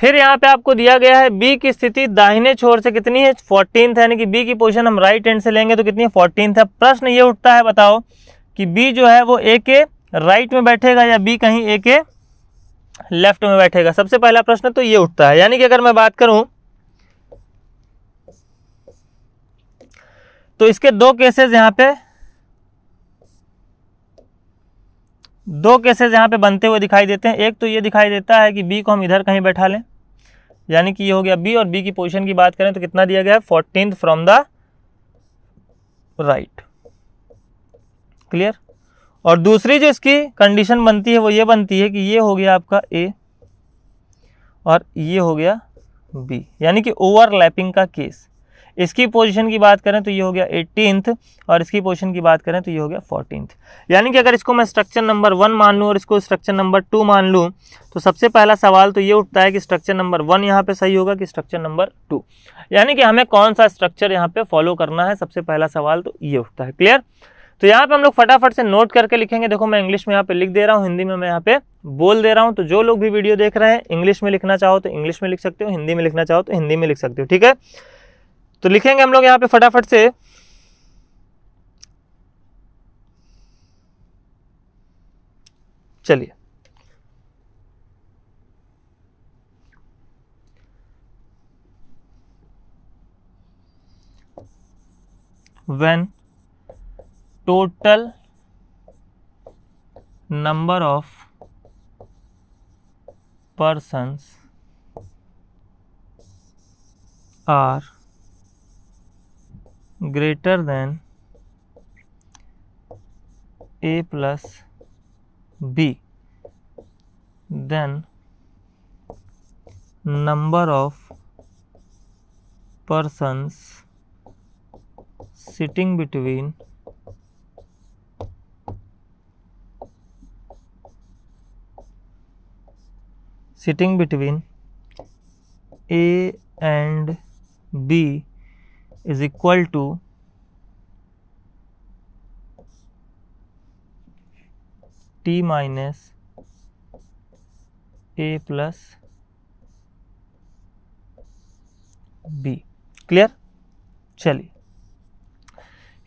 फिर यहाँ पे आपको दिया गया है बी की स्थिति दाहिने छोर से कितनी है फोर्टीन है यानी कि बी की पोजिशन हम राइट एंड से लेंगे तो कितनी है फोर्टीन है प्रश्न ये उठता है बताओ कि बी जो है वो ए के राइट में बैठेगा या बी कहीं ए के लेफ्ट में बैठेगा सबसे पहला प्रश्न तो ये उठता है यानी कि अगर मैं बात करूं तो इसके दो केसेस यहां पे दो केसेस यहां पे बनते हुए दिखाई देते हैं एक तो ये दिखाई देता है कि बी को हम इधर कहीं बैठा लें यानी कि ये हो गया बी और बी की पोजीशन की बात करें तो कितना दिया गया है fourteen from the right clear और दूसरी जो इसकी कंडीशन बनती है वो ये बनती है कि ये हो गया आपका ए और ये हो गया बी यानी कि ओवरलैपिंग का केस इसकी पोजीशन की बात करें तो ये हो गया एटीनथ और इसकी पोजीशन की बात करें तो ये हो गया फोर्टीनथ यानी कि अगर इसको मैं स्ट्रक्चर नंबर वन मान लूँ और इसको स्ट्रक्चर नंबर टू मान लूँ तो सबसे पहला सवाल तो ये उठता है कि स्ट्रक्चर नंबर वन यहाँ पे सही होगा कि स्ट्रक्चर नंबर टू यानी कि हमें कौन सा स्ट्रक्चर यहाँ पे फॉलो करना है सबसे पहला सवाल तो ये उठता है क्लियर तो यहाँ पे हम लोग फटाफट से नोट करके लिखेंगे देखो मैं इंग्लिश में यहाँ पे लिख दे रहा हूँ हिंदी में मैं यहाँ पे बोल दे रहा हूँ तो जो लोग भी वीडियो देख रहे हैं इंग्लिश में लिखना चाहो तो इंग्लिश में लिख सकते हो हिंदी में लिखना चाहो तो हिंदी में लिख सकते हो ठीक है तो लिखेंगे हम लोग यहाँ पे फटाफट से चलिए when total number of persons are greater than a plus b then number of persons sitting between sitting between A and B is equal to T minus A plus B clear चलिए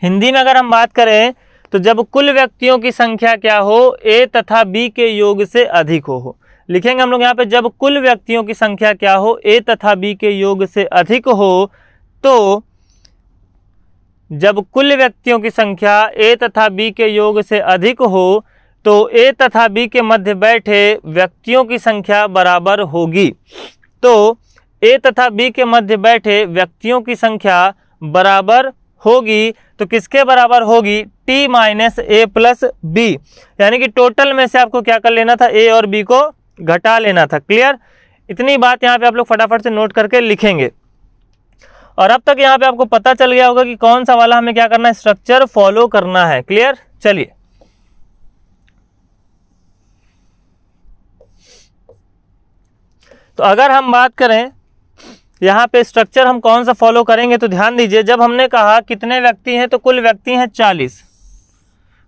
हिंदी में अगर हम बात करें तो जब कुल व्यक्तियों की संख्या क्या हो ए तथा बी के योग से अधिक हो, हो लिखेंगे हम लोग यहाँ पे जब कुल व्यक्तियों की संख्या क्या हो ए तथा बी के योग से अधिक हो तो जब कुल व्यक्तियों की संख्या ए तथा बी के योग से अधिक हो तो ए तथा बी के मध्य बैठे व्यक्तियों की संख्या बराबर होगी तो ए तथा बी के मध्य बैठे व्यक्तियों की संख्या बराबर होगी तो किसके बराबर होगी T minus A plus B यानी कि टोटल में से आपको क्या कर लेना था ए और बी को घटा लेना था क्लियर इतनी बात यहाँ पे आप लोग फटाफट से नोट करके लिखेंगे और अब तक यहाँ पे आपको पता चल गया होगा कि कौन सा वाला हमें क्या करना है स्ट्रक्चर फॉलो करना है क्लियर चलिए तो अगर हम बात करें यहाँ पे स्ट्रक्चर हम कौन सा फॉलो करेंगे तो ध्यान दीजिए जब हमने कहा कितने व्यक्ति हैं तो कुल व्यक्ति हैं चालीस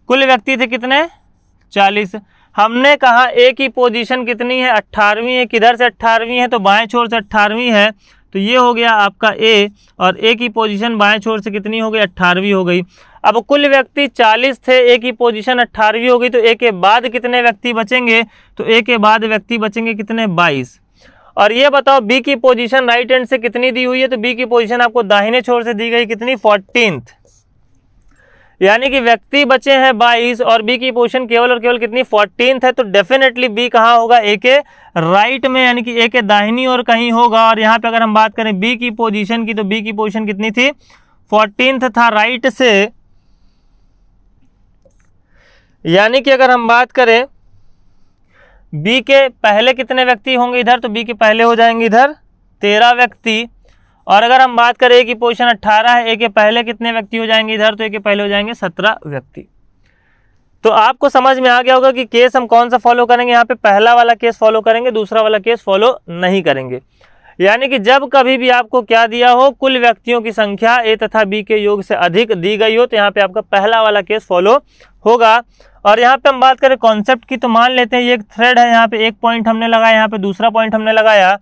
कुल व्यक्ति थे कितने चालीस हमने कहा ए की पोजीशन कितनी है अट्ठारहवीं है किधर से अट्ठारहवीं है तो बाएं छोर से अट्ठारहवीं है तो ये हो गया आपका ए और ए की पोजीशन बाएं छोर से कितनी हो गई अट्ठारहवीं हो गई अब कुल व्यक्ति 40 थे ए की पोजीशन अट्ठारहवीं हो गई तो ए के बाद कितने व्यक्ति बचेंगे तो ए के बाद व्यक्ति बचेंगे कितने बाईस और ये बताओ बी की पोजिशन राइट एंड से कितनी दी हुई है तो बी की पोजिशन आपको दाहिने छोर से दी गई कितनी फोर्टीनथ यानी कि व्यक्ति बचे हैं बाईस और बी की पोजिशन केवल और केवल कितनी फोर्टीन है तो डेफिनेटली बी कहाँ होगा ए के राइट में यानी कि ए के दाहिनी और कहीं होगा और यहाँ पे अगर हम बात करें बी की पोजीशन की तो बी की पोजीशन कितनी थी फोर्टीन था राइट से यानी कि अगर हम बात करें बी के पहले कितने व्यक्ति होंगे इधर तो बी के पहले हो जाएंगे इधर तेरह व्यक्ति और अगर हम बात करें कि पोजिशन अट्ठारह है ए के पहले कितने व्यक्ति हो जाएंगे इधर तो ए के पहले हो जाएंगे सत्रह व्यक्ति तो आपको समझ में आ गया होगा कि केस हम कौन सा फॉलो करेंगे यहाँ पे पहला वाला केस फॉलो करेंगे दूसरा वाला केस फॉलो नहीं करेंगे यानी कि जब कभी भी आपको क्या दिया हो कुल व्यक्तियों की संख्या ए तथा बी के योग से अधिक दी गई हो तो यहाँ पे आपका पहला वाला केस फॉलो होगा और यहाँ पे हम बात करें कॉन्सेप्ट की तो मान लेते हैं ये एक थ्रेड है यहाँ पे एक पॉइंट हमने लगाया यहाँ पे दूसरा पॉइंट हमने लगाया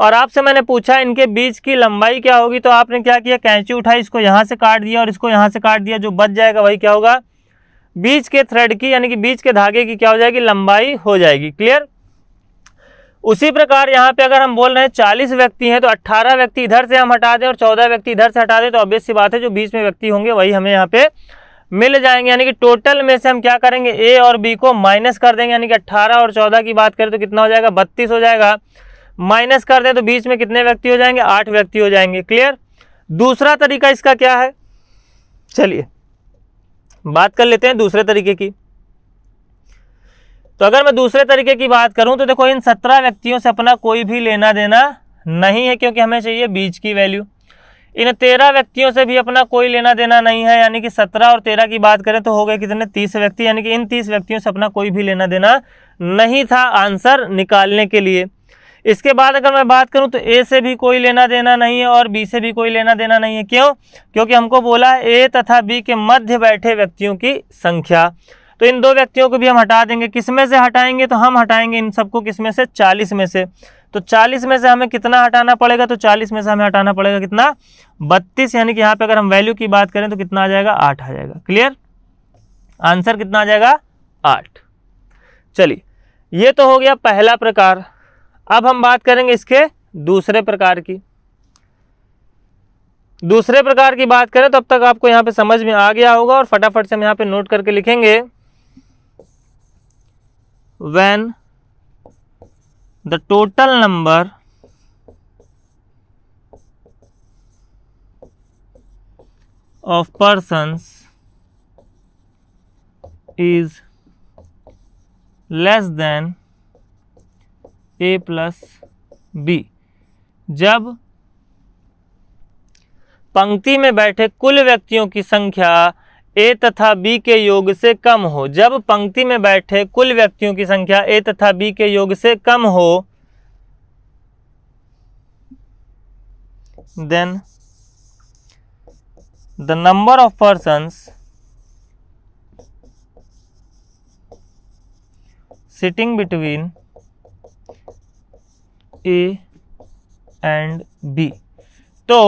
और आपसे मैंने पूछा इनके बीच की लंबाई क्या होगी तो आपने क्या किया कैंची उठाई इसको यहाँ से काट दिया और इसको यहाँ से काट दिया जो बच जाएगा वही क्या होगा बीच के थ्रेड की यानी कि बीच के धागे की क्या हो जाएगी लंबाई हो जाएगी क्लियर उसी प्रकार यहाँ पे अगर हम बोल रहे हैं चालीस व्यक्ति हैं तो अट्ठारह व्यक्ति इधर से हम हटा दें और चौदह व्यक्ति इधर से हटा दें तो ऑब्वियस सी बात है जो बीच में व्यक्ति होंगे वही हमें यहाँ पे मिल जाएंगे यानी कि टोटल में से हम क्या करेंगे ए और बी को माइनस कर देंगे यानी कि अट्ठारह और चौदह की बात करें तो कितना हो जाएगा बत्तीस हो जाएगा माइनस कर दें तो बीच में कितने व्यक्ति हो जाएंगे आठ व्यक्ति हो जाएंगे क्लियर दूसरा तरीका इसका क्या है चलिए बात कर लेते हैं दूसरे तरीके की तो अगर मैं दूसरे तरीके की बात करूं तो देखो इन सत्रह व्यक्तियों से अपना कोई भी लेना देना नहीं है क्योंकि हमें चाहिए बीच की वैल्यू इन तेरह व्यक्तियों से भी अपना कोई लेना देना नहीं है यानी कि सत्रह और तेरह की बात करें तो हो गए कितने तीस व्यक्ति यानी कि इन तीस व्यक्तियों से अपना कोई भी लेना देना नहीं था आंसर निकालने के लिए इसके बाद अगर मैं बात करूं तो ए से भी कोई लेना देना नहीं है और बी से भी कोई लेना देना नहीं है क्यों क्योंकि हमको बोला है ए तथा बी के मध्य बैठे व्यक्तियों की संख्या तो इन दो व्यक्तियों को भी हम हटा देंगे किस में से हटाएंगे तो हम हटाएंगे इन सबको किस में से चालीस में से तो चालीस में से हमें कितना हटाना पड़ेगा तो चालीस में से हमें हटाना पड़ेगा कितना बत्तीस यानी कि यहाँ पे अगर हम वैल्यू की बात करें तो कितना आ जाएगा आठ आ जाएगा क्लियर आंसर कितना आ जाएगा आठ चलिए ये तो हो गया पहला प्रकार अब हम बात करेंगे इसके दूसरे प्रकार की दूसरे प्रकार की बात करें तो अब तक आपको यहाँ पे समझ में आ गया होगा और फटाफट से हम यहाँ पे नोट करके लिखेंगे when the total number of persons is less than A plus B जब पंक्ति में बैठे कुल व्यक्तियों की संख्या ए तथा बी के योग से कम हो जब पंक्ति में बैठे कुल व्यक्तियों की संख्या ए तथा बी के योग से कम हो then the number of persons sitting between A and B तो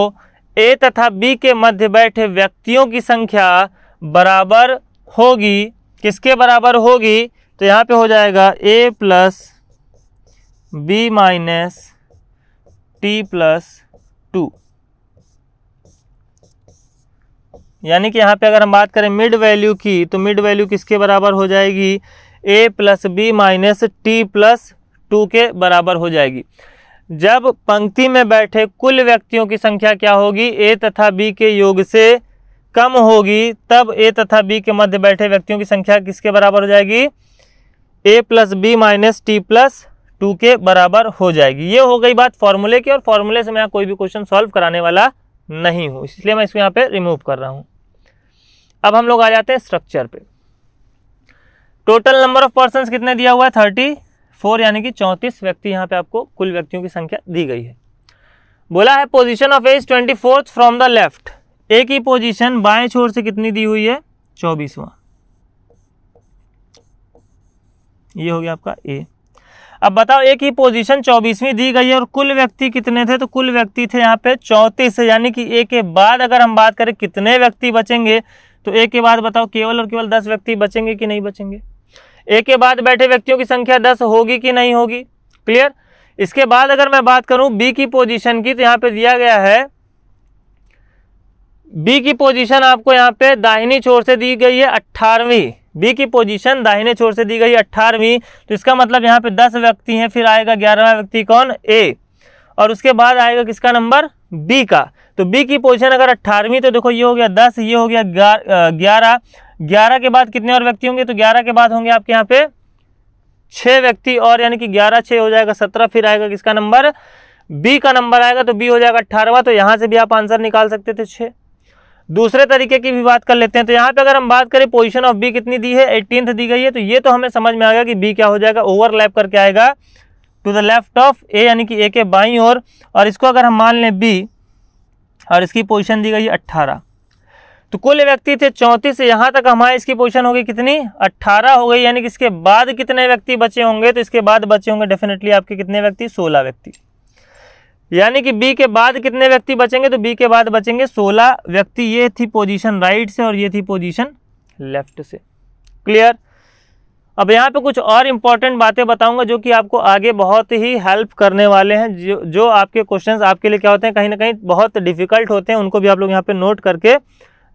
ए तथा बी के मध्य बैठे व्यक्तियों की संख्या बराबर होगी किसके बराबर होगी तो यहाँ पे हो जाएगा A plus B minus T plus two यानी कि यहाँ पे अगर हम बात करें मिड वैल्यू की तो मिड वैल्यू किसके बराबर हो जाएगी A plus B minus T plus two के बराबर हो जाएगी जब पंक्ति में बैठे कुल व्यक्तियों की संख्या क्या होगी ए तथा बी के योग से कम होगी तब ए तथा बी के मध्य बैठे व्यक्तियों की संख्या किसके बराबर हो जाएगी A plus B minus T plus two के बराबर हो जाएगी ये हो गई बात फॉर्मूले की और फॉर्मूले से मैं यहाँ कोई भी क्वेश्चन सॉल्व कराने वाला नहीं हूँ इसलिए मैं इसको यहाँ पे रिमूव कर रहा हूँ अब हम लोग आ जाते हैं स्ट्रक्चर पे टोटल नंबर ऑफ पर्सन कितने दिया हुआ है थर्टी फोर यानी कि चौंतीस व्यक्ति यहाँ पे आपको कुल व्यक्तियों की संख्या दी गई है बोला है position of A is twenty fourth from the left A की पोजिशन बाएं छोर से कितनी दी हुई है चौबीसवा ये हो गया आपका ए अब बताओ एक ही पोजीशन चौबीसवीं दी गई है और कुल व्यक्ति कितने थे तो कुल व्यक्ति थे यहाँ पे चौंतीस यानी कि ए के बाद अगर हम बात करें कितने व्यक्ति बचेंगे तो ए के बाद बताओ केवल और केवल दस व्यक्ति बचेंगे कि नहीं बचेंगे ए के बाद बैठे व्यक्तियों की संख्या दस होगी कि नहीं होगी क्लियर इसके बाद अगर मैं बात करूं बी की पोजीशन की तो यहाँ पे दिया गया है बी की पोजीशन आपको यहाँ पे दाहिनी छोर से दी गई है अट्ठारहवीं बी की पोजीशन दाहिने छोर से दी गई अट्ठारहवीं तो इसका मतलब यहाँ पे दस व्यक्ति हैं फिर आएगा ग्यारहवा व्यक्ति कौन ए और उसके बाद आएगा किसका नंबर बी का तो बी की पोजीशन अगर अट्ठारहवीं तो देखो ये हो गया दस ये हो गया ग्यारह ग्यारह के बाद कितने और व्यक्ति होंगे तो ग्यारह के बाद होंगे आपके यहाँ पे छः व्यक्ति और यानी कि ग्यारह छः हो जाएगा सत्रह फिर आएगा किसका नंबर बी का नंबर आएगा तो बी हो जाएगा अट्ठारहवा तो यहाँ से भी आप आंसर निकाल सकते थे छः दूसरे तरीके की भी बात कर लेते हैं तो यहाँ पे अगर हम बात करें पोजीशन ऑफ बी कितनी दी है एटीनथ दी गई है तो ये तो हमें समझ में आ गया कि बी क्या हो जाएगा ओवरलैप करके आएगा to the left of A यानी कि ए के बाई और, और इसको अगर हम मान लें बी और इसकी पोजिशन दी गई है अट्ठारह तो कुल व्यक्ति थे चौंतीस यहाँ तक हमारी इसकी पोजीशन होगी कितनी अट्ठारह हो गई यानी कि इसके बाद कितने व्यक्ति बचे होंगे तो इसके बाद बचे होंगे डेफिनेटली आपके कितने व्यक्ति सोलह व्यक्ति यानी कि बी के बाद कितने व्यक्ति बचेंगे तो बी के बाद बचेंगे सोलह व्यक्ति ये थी पोजीशन राइट से और ये थी पोजिशन लेफ्ट से क्लियर अब यहाँ पे कुछ और इम्पॉर्टेंट बातें बताऊंगा जो कि आपको आगे बहुत ही हेल्प करने वाले हैं जो जो आपके क्वेश्चंस आपके लिए क्या होते हैं कहीं ना कहीं बहुत डिफिकल्ट होते हैं उनको भी आप लोग यहाँ पे नोट करके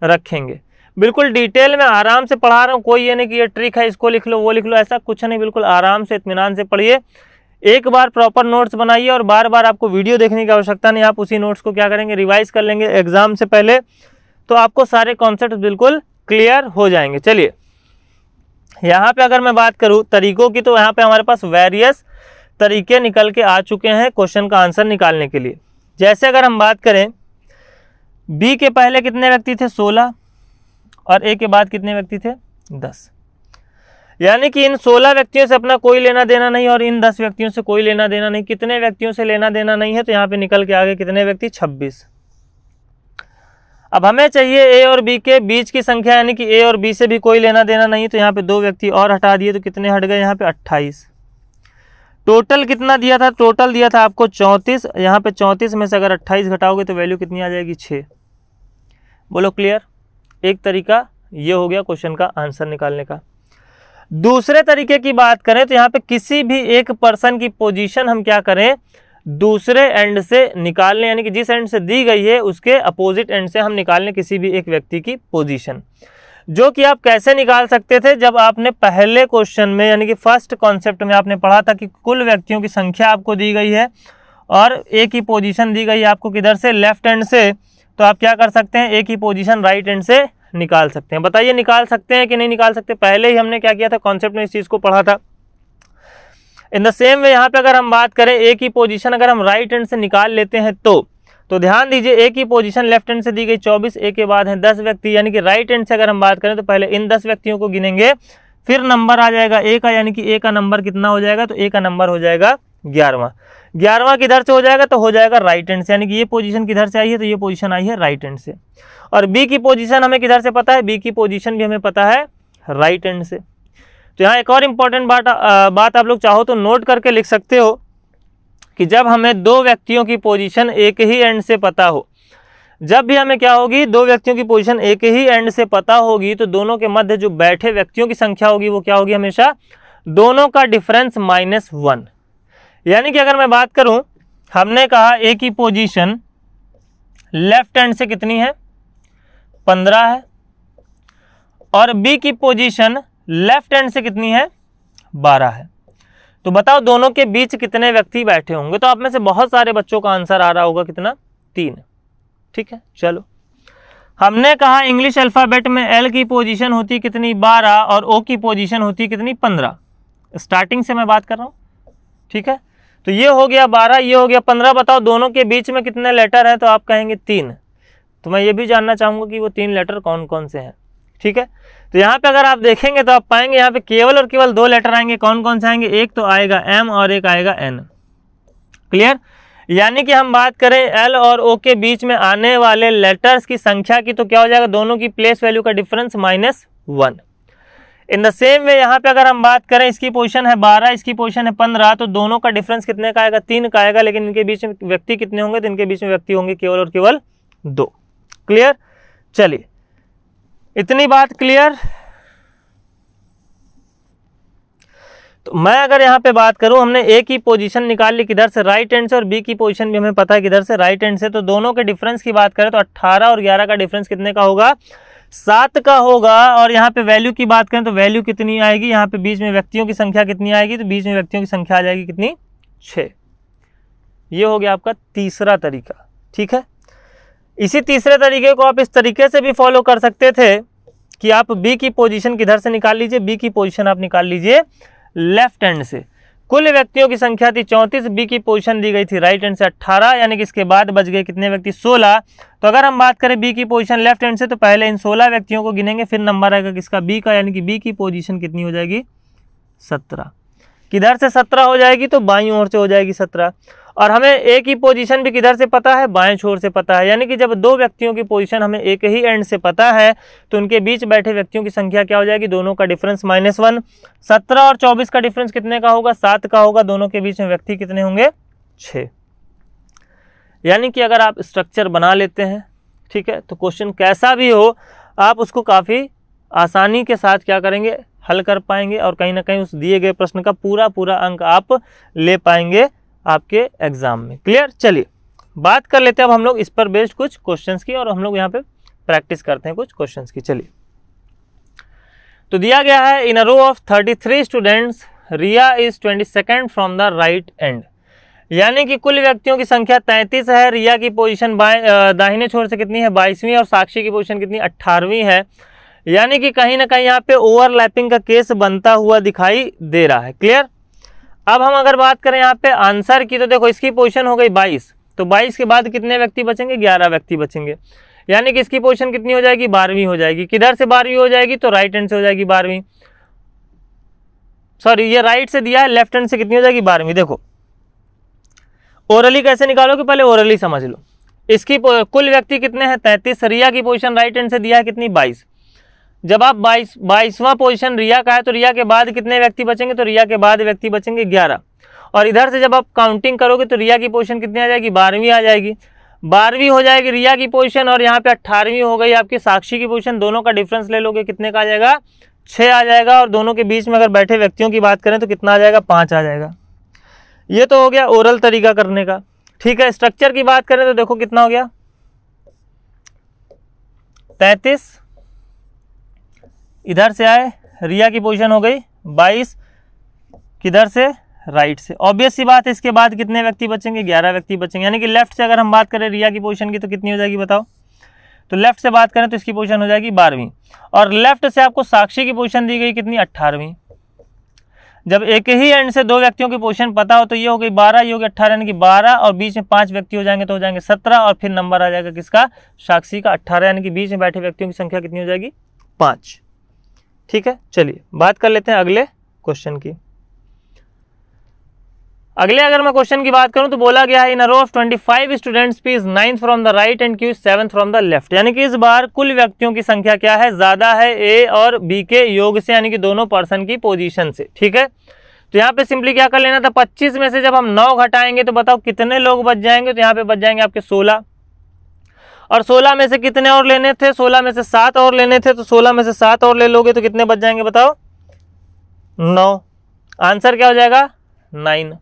रखेंगे बिल्कुल डिटेल में आराम से पढ़ा रहा हूँ कोई ये नहीं कि ये ट्रिक है इसको लिख लो वो लिख लो ऐसा कुछ नहीं बिल्कुल आराम से इतमान से पढ़िए एक बार प्रॉपर नोट्स बनाइए और बार बार आपको वीडियो देखने की आवश्यकता नहीं आप उसी नोट्स को क्या करेंगे रिवाइज कर लेंगे एग्जाम से पहले तो आपको सारे कॉन्सेप्ट बिल्कुल क्लियर हो जाएंगे चलिए यहाँ पे अगर मैं बात करूँ तरीकों की तो यहाँ पे हमारे पास वेरियस तरीके निकल के आ चुके हैं क्वेश्चन का आंसर निकालने के लिए जैसे अगर हम बात करें बी के पहले कितने व्यक्ति थे सोलह और ए के बाद कितने व्यक्ति थे दस यानी कि इन सोलह व्यक्तियों से अपना कोई लेना देना नहीं और इन दस व्यक्तियों से कोई लेना देना नहीं कितने व्यक्तियों से लेना देना नहीं है तो यहाँ पे निकल के आगे कितने व्यक्ति छब्बीस अब हमें चाहिए ए और बी के बीच की संख्या यानी कि ए और बी से भी कोई लेना देना नहीं तो यहाँ पे दो व्यक्ति और हटा दिए तो कितने हट गए यहाँ पे अट्ठाईस टोटल कितना दिया था टोटल दिया था आपको चौंतीस यहाँ पे चौंतीस में से अगर अट्ठाईस घटाओगे तो वैल्यू कितनी आ जाएगी छः बोलो क्लियर एक तरीका ये हो गया क्वेश्चन का आंसर निकालने का दूसरे तरीके की बात करें तो यहाँ पे किसी भी एक पर्सन की पोजीशन हम क्या करें दूसरे एंड से निकालने यानी कि जिस एंड से दी गई है उसके अपोजिट एंड से हम निकालें किसी भी एक व्यक्ति की पोजिशन जो कि आप कैसे निकाल सकते थे जब आपने पहले क्वेश्चन में यानी कि फर्स्ट कॉन्सेप्ट में आपने पढ़ा था कि कुल व्यक्तियों की संख्या आपको दी गई है और एक ही पोजीशन दी गई है आपको किधर से लेफ्ट एंड से तो आप क्या कर सकते हैं एक ही पोजीशन राइट एंड से निकाल सकते हैं बताइए निकाल सकते हैं कि नहीं निकाल सकते पहले ही हमने क्या किया था कॉन्सेप्ट में इस चीज़ को पढ़ा था इन द सेम वे यहाँ पर अगर हम बात करें एक ही पोजिशन अगर हम राइट एंड से निकाल लेते हैं तो तो ध्यान दीजिए ए की पोजीशन लेफ्ट हैंड से दी गई चौबीस ए के बाद है दस व्यक्ति यानी कि राइट हैंड से अगर हम बात करें तो पहले इन दस व्यक्तियों को गिनेंगे फिर नंबर आ जाएगा ए का यानी कि ए का नंबर कितना हो जाएगा तो ए का नंबर हो जाएगा ग्यारहवा ग्यारहवा किधर से हो जाएगा तो हो जाएगा राइट हैंड से यानी कि ये पोजिशन किधर से आई है तो ये पोजिशन आई है राइट हैंड से और बी की पोजिशन हमें किधर से पता है बी की पोजिशन भी हमें पता है राइट हैंड से तो यहाँ एक और इम्पॉर्टेंट बात बात आप लोग चाहो तो नोट करके लिख सकते हो कि जब हमें दो व्यक्तियों की पोजीशन एक ही एंड से पता हो जब भी हमें क्या होगी दो व्यक्तियों की पोजीशन एक ही एंड से पता होगी तो दोनों के मध्य जो बैठे व्यक्तियों की संख्या होगी वो क्या होगी हमेशा दोनों का डिफरेंस माइनस वन यानी कि अगर मैं बात करूं हमने कहा ए की पोजीशन लेफ्ट एंड से कितनी है पंद्रह है और बी की पोजीशन लेफ्ट एंड से कितनी है बारह है तो बताओ दोनों के बीच कितने व्यक्ति बैठे होंगे तो आप में से बहुत सारे बच्चों का आंसर आ रहा होगा कितना तीन ठीक है चलो हमने कहा इंग्लिश अल्फ़ाबेट में एल की पोजीशन होती कितनी बारह और ओ की पोजीशन होती कितनी पंद्रह स्टार्टिंग से मैं बात कर रहा हूँ ठीक है तो ये हो गया बारह ये हो गया पंद्रह बताओ दोनों के बीच में कितने लेटर हैं तो आप कहेंगे तीन तो मैं ये भी जानना चाहूँगा कि वो तीन लेटर कौन कौन से हैं ठीक है तो यहाँ पे अगर आप देखेंगे तो आप पाएंगे यहाँ पे केवल और केवल दो लेटर आएंगे कौन कौन से आएंगे एक तो आएगा एम और एक आएगा एन क्लियर यानी कि हम बात करें एल और ओ के बीच में आने वाले लेटर्स की संख्या की तो क्या हो जाएगा दोनों की प्लेस वैल्यू का difference minus one in the same way यहाँ पे अगर हम बात करें इसकी पोजिशन है बारह इसकी पोजिशन है पंद्रह तो दोनों का डिफरेंस कितने का आएगा तीन का आएगा लेकिन इनके बीच में व्यक्ति कितने होंगे तो इनके बीच में व्यक्ति होंगे केवल और केवल दो क्लियर चलिए इतनी बात क्लियर तो मैं अगर यहाँ पे बात करूँ हमने ए की पोजीशन निकाल ली किधर से राइट एंड से और बी की पोजीशन भी हमें पता है किधर से राइट एंड से तो दोनों के डिफरेंस की बात करें तो 18 और 11 का डिफरेंस कितने का होगा सात का होगा और यहाँ पे वैल्यू की बात करें तो वैल्यू कितनी आएगी यहाँ पे बीच में व्यक्तियों की संख्या कितनी आएगी तो बीच में व्यक्तियों की संख्या आ जाएगी कितनी छः ये हो गया आपका तीसरा तरीका ठीक है इसी तीसरे तरीके को आप इस तरीके से भी फॉलो कर सकते थे कि आप बी की पोजीशन किधर से निकाल लीजिए बी की पोजीशन आप निकाल लीजिए लेफ्ट हैंड से कुल व्यक्तियों की संख्या थी चौंतीस बी की पोजीशन दी गई थी राइट हैंड से अट्ठारह यानी कि इसके बाद बच गए कितने व्यक्ति सोलह तो अगर हम बात करें बी की पोजीशन लेफ्ट हैंड से तो पहले इन सोलह व्यक्तियों को गिनेंगे फिर नंबर आएगा किसका बी का यानी कि बी की पोजीशन कितनी हो जाएगी सत्रह किधर से सत्रह हो जाएगी तो बाई ओर से हो जाएगी सत्रह और हमें एक ही पोजीशन भी किधर से पता है बाएं छोर से पता है यानी कि जब दो व्यक्तियों की पोजीशन हमें एक ही एंड से पता है तो उनके बीच बैठे व्यक्तियों की संख्या क्या हो जाएगी दोनों का डिफरेंस माइनस वन सत्रह और चौबीस का डिफरेंस कितने का होगा सात का होगा दोनों के बीच में व्यक्ति कितने होंगे छः यानी कि अगर आप स्ट्रक्चर बना लेते हैं ठीक है तो क्वेश्चन कैसा भी हो आप उसको काफ़ी आसानी के साथ क्या करेंगे हल कर पाएंगे और कहीं ना कहीं उस दिए गए प्रश्न का पूरा पूरा अंक आप ले पाएंगे आपके एग्ज़ाम में क्लियर चलिए बात कर लेते हैं अब हम लोग इस पर बेस्ड कुछ क्वेश्चन की और हम लोग यहाँ पे प्रैक्टिस करते हैं कुछ क्वेश्चन की चलिए तो दिया गया है in a row of thirty three students Riya is twenty second from the right end यानी कि कुल व्यक्तियों की संख्या तैंतीस है रिया की पोजिशन दाहिने छोर से कितनी है बाईसवीं और साक्षी की पोजिशन कितनी अट्ठारहवीं है यानी कि कहीं ना कहीं यहाँ पे ओवरलैपिंग का केस बनता हुआ दिखाई दे रहा है क्लियर अब हम अगर बात करें यहाँ पे आंसर की तो देखो इसकी पोजीशन हो गई बाईस तो बाईस के बाद कितने व्यक्ति बचेंगे ग्यारह व्यक्ति बचेंगे यानी कि इसकी पोजीशन कितनी हो जाएगी बारहवीं हो जाएगी किधर से बारहवीं हो जाएगी तो राइट हैंड से हो जाएगी बारहवीं सॉरी ये राइट से दिया है लेफ्ट हैंड से कितनी हो जाएगी बारहवीं देखो ओरली कैसे निकालो कि पहले ओरली समझ लो इसकी कुल व्यक्ति कितने हैं तैंतीस रिया की पोजिशन राइट हैंड से दिया है कितनी बाईस जब आप बाईस बाईसवां पोजिशन रिया का है तो रिया के बाद कितने व्यक्ति बचेंगे तो रिया के बाद व्यक्ति बचेंगे ग्यारह और इधर से जब आप काउंटिंग करोगे तो रिया की पोजिशन कितनी आ जाएगी बारहवीं आ जाएगी बारहवीं हो जाएगी रिया की पोजिशन और यहाँ पे अट्ठारहवीं हो गई आपकी साक्षी की पोजिशन दोनों का डिफरेंस ले लोगे कितने का आ जाएगा छः आ जाएगा और दोनों के बीच में अगर बैठे व्यक्तियों की बात करें तो कितना आ जाएगा पाँच आ जाएगा ये तो हो गया ओरल तरीका करने का ठीक है स्ट्रक्चर की बात करें तो देखो कितना हो गया तैंतीस इधर से आए रिया की पोजीशन हो गई बाईस किधर से राइट से ऑब्वियस सी बात है इसके बाद कितने व्यक्ति बचेंगे ग्यारह व्यक्ति बचेंगे यानी कि लेफ्ट से अगर हम बात करें रिया की पोजीशन की तो कितनी हो जाएगी बताओ तो लेफ्ट से बात करें तो इसकी पोजीशन हो जाएगी बारहवीं और लेफ्ट से आपको साक्षी की पोजीशन दी गई कितनी अट्ठारहवीं जब एक ही एंड से दो व्यक्तियों की पोजीशन पता हो तो ये हो गई बारह ये हो गई अट्ठारह यानी कि बारह और बीच में पांच व्यक्ति हो जाएंगे तो हो जाएंगे सत्रह और फिर नंबर आ जाएगा किसका साक्षी का अट्ठारह यानी कि बीच में बैठे व्यक्तियों की संख्या कितनी हो जाएगी पाँच ठीक है चलिए बात कर लेते हैं अगले क्वेश्चन की अगले अगर मैं क्वेश्चन की बात करूं तो बोला गया है in a row of 25 students P is ninth from the right end Q seven from the left यानी कि इस बार कुल व्यक्तियों की संख्या क्या है ज़्यादा है ए और बी के योग से यानी कि दोनों पर्सन की पोजीशन से ठीक है तो यहाँ पे सिंपली क्या कर लेना था 25 में से जब हम 9 घटाएंगे तो बताओ कितने लोग बच जाएंगे तो यहाँ पे बच जाएंगे आपके सोलह और सोलह में से कितने और लेने थे सोलह में से सात और लेने थे तो सोलह में से सात और ले लोगे तो कितने बच जाएंगे बताओ नौ आंसर क्या हो जाएगा नाइन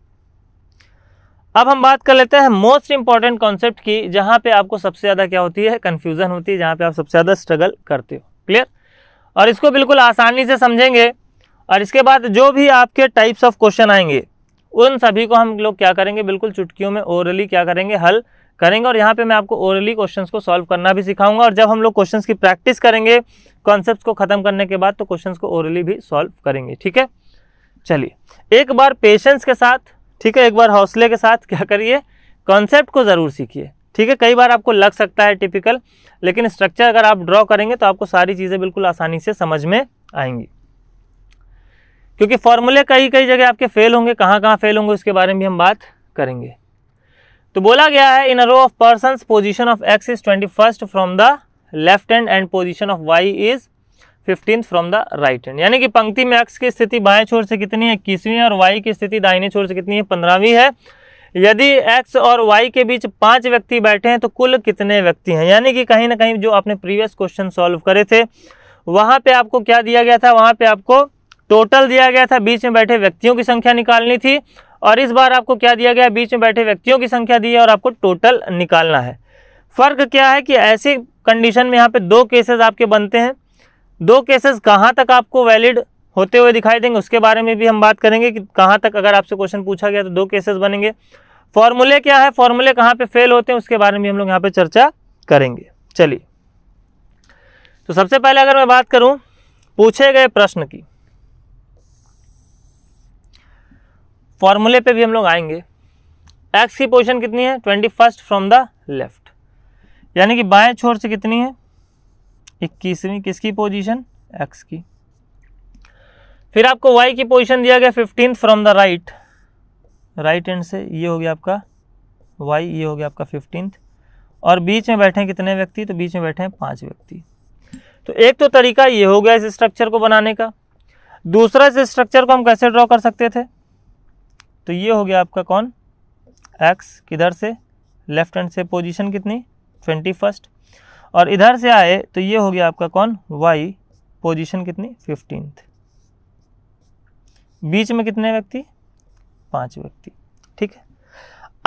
अब हम बात कर लेते हैं मोस्ट इंपॉर्टेंट कॉन्सेप्ट की जहाँ पे आपको सबसे ज़्यादा क्या होती है कन्फ्यूज़न होती है जहां पे आप सबसे ज़्यादा स्ट्रगल करते हो क्लियर और इसको बिल्कुल आसानी से समझेंगे और इसके बाद जो भी आपके टाइप्स ऑफ क्वेश्चन आएंगे उन सभी को हम लोग क्या करेंगे बिल्कुल चुटकियों में ओरली क्या करेंगे हल करेंगे और यहाँ पे मैं आपको ओरली क्वेश्चंस को सॉल्व करना भी सिखाऊंगा और जब हम लोग क्वेश्चंस की प्रैक्टिस करेंगे कॉन्सेप्ट को ख़त्म करने के बाद तो क्वेश्चंस को ओरली भी सॉल्व करेंगे ठीक है चलिए एक बार पेशेंस के साथ ठीक है एक बार हौसले के साथ क्या करिए कॉन्सेप्ट को ज़रूर सीखिए ठीक है कई बार आपको लग सकता है टिपिकल लेकिन स्ट्रक्चर अगर आप ड्रॉ करेंगे तो आपको सारी चीज़ें बिल्कुल आसानी से समझ में आएंगी क्योंकि फॉर्मूले कई कई जगह आपके फेल होंगे कहाँ कहाँ फेल होंगे उसके बारे में भी हम बात करेंगे तो बोला गया है in a row of person position of X is twenty first from the left end end position of Y is fifteen from the right hand यानी कि पंक्ति में एक्स की स्थिति बाएं छोर से कितनी है इक्कीसवीं और वाई की स्थिति दाहिने छोर से कितनी है पंद्रहवीं है यदि एक्स और वाई के बीच पांच व्यक्ति बैठे हैं तो कुल कितने व्यक्ति हैं यानी कि कहीं ना कहीं जो आपने प्रीवियस क्वेश्चन सॉल्व करे थे वहां पे आपको क्या दिया गया था वहाँ पे आपको टोटल दिया गया था बीच में बैठे व्यक्तियों की संख्या निकालनी थी और इस बार आपको क्या दिया गया बीच में बैठे व्यक्तियों की संख्या दी है और आपको टोटल निकालना है फ़र्क क्या है कि ऐसी कंडीशन में यहाँ पे दो केसेस आपके बनते हैं दो केसेस कहाँ तक आपको वैलिड होते हुए दिखाई देंगे उसके बारे में भी हम बात करेंगे कि कहाँ तक अगर आपसे क्वेश्चन पूछा गया तो दो केसेस बनेंगे फॉर्मूले क्या है फॉर्मूले कहाँ पे फेल होते हैं उसके बारे में भी हम लोग यहाँ पे चर्चा करेंगे चलिए तो सबसे पहले अगर मैं बात करूँ पूछे गए प्रश्न की फॉर्मूले पे भी हम लोग आएंगे एक्स की पोजिशन कितनी है twenty first from the left यानी कि बाएं छोर से कितनी है इक्कीसवीं किसकी पोजीशन एक्स की फिर आपको वाई की पोजीशन दिया गया fifteen from the right right end से ये हो गया आपका वाई ये हो गया आपका फिफ्टीन और बीच में बैठे हैं कितने व्यक्ति तो बीच में बैठे हैं पाँच व्यक्ति तो एक तो तरीका ये हो गया इस स्ट्रक्चर को बनाने का दूसरा इस स्ट्रक्चर को हम कैसे ड्रॉ कर सकते थे तो ये हो गया आपका कौन एक्स किधर से लेफ्ट हैंड से पोजीशन कितनी ट्वेंटी फर्स्ट और इधर से आए तो ये हो गया आपका कौन वाई पोजीशन कितनी फिफ्टींथ बीच में कितने व्यक्ति पांच व्यक्ति ठीक है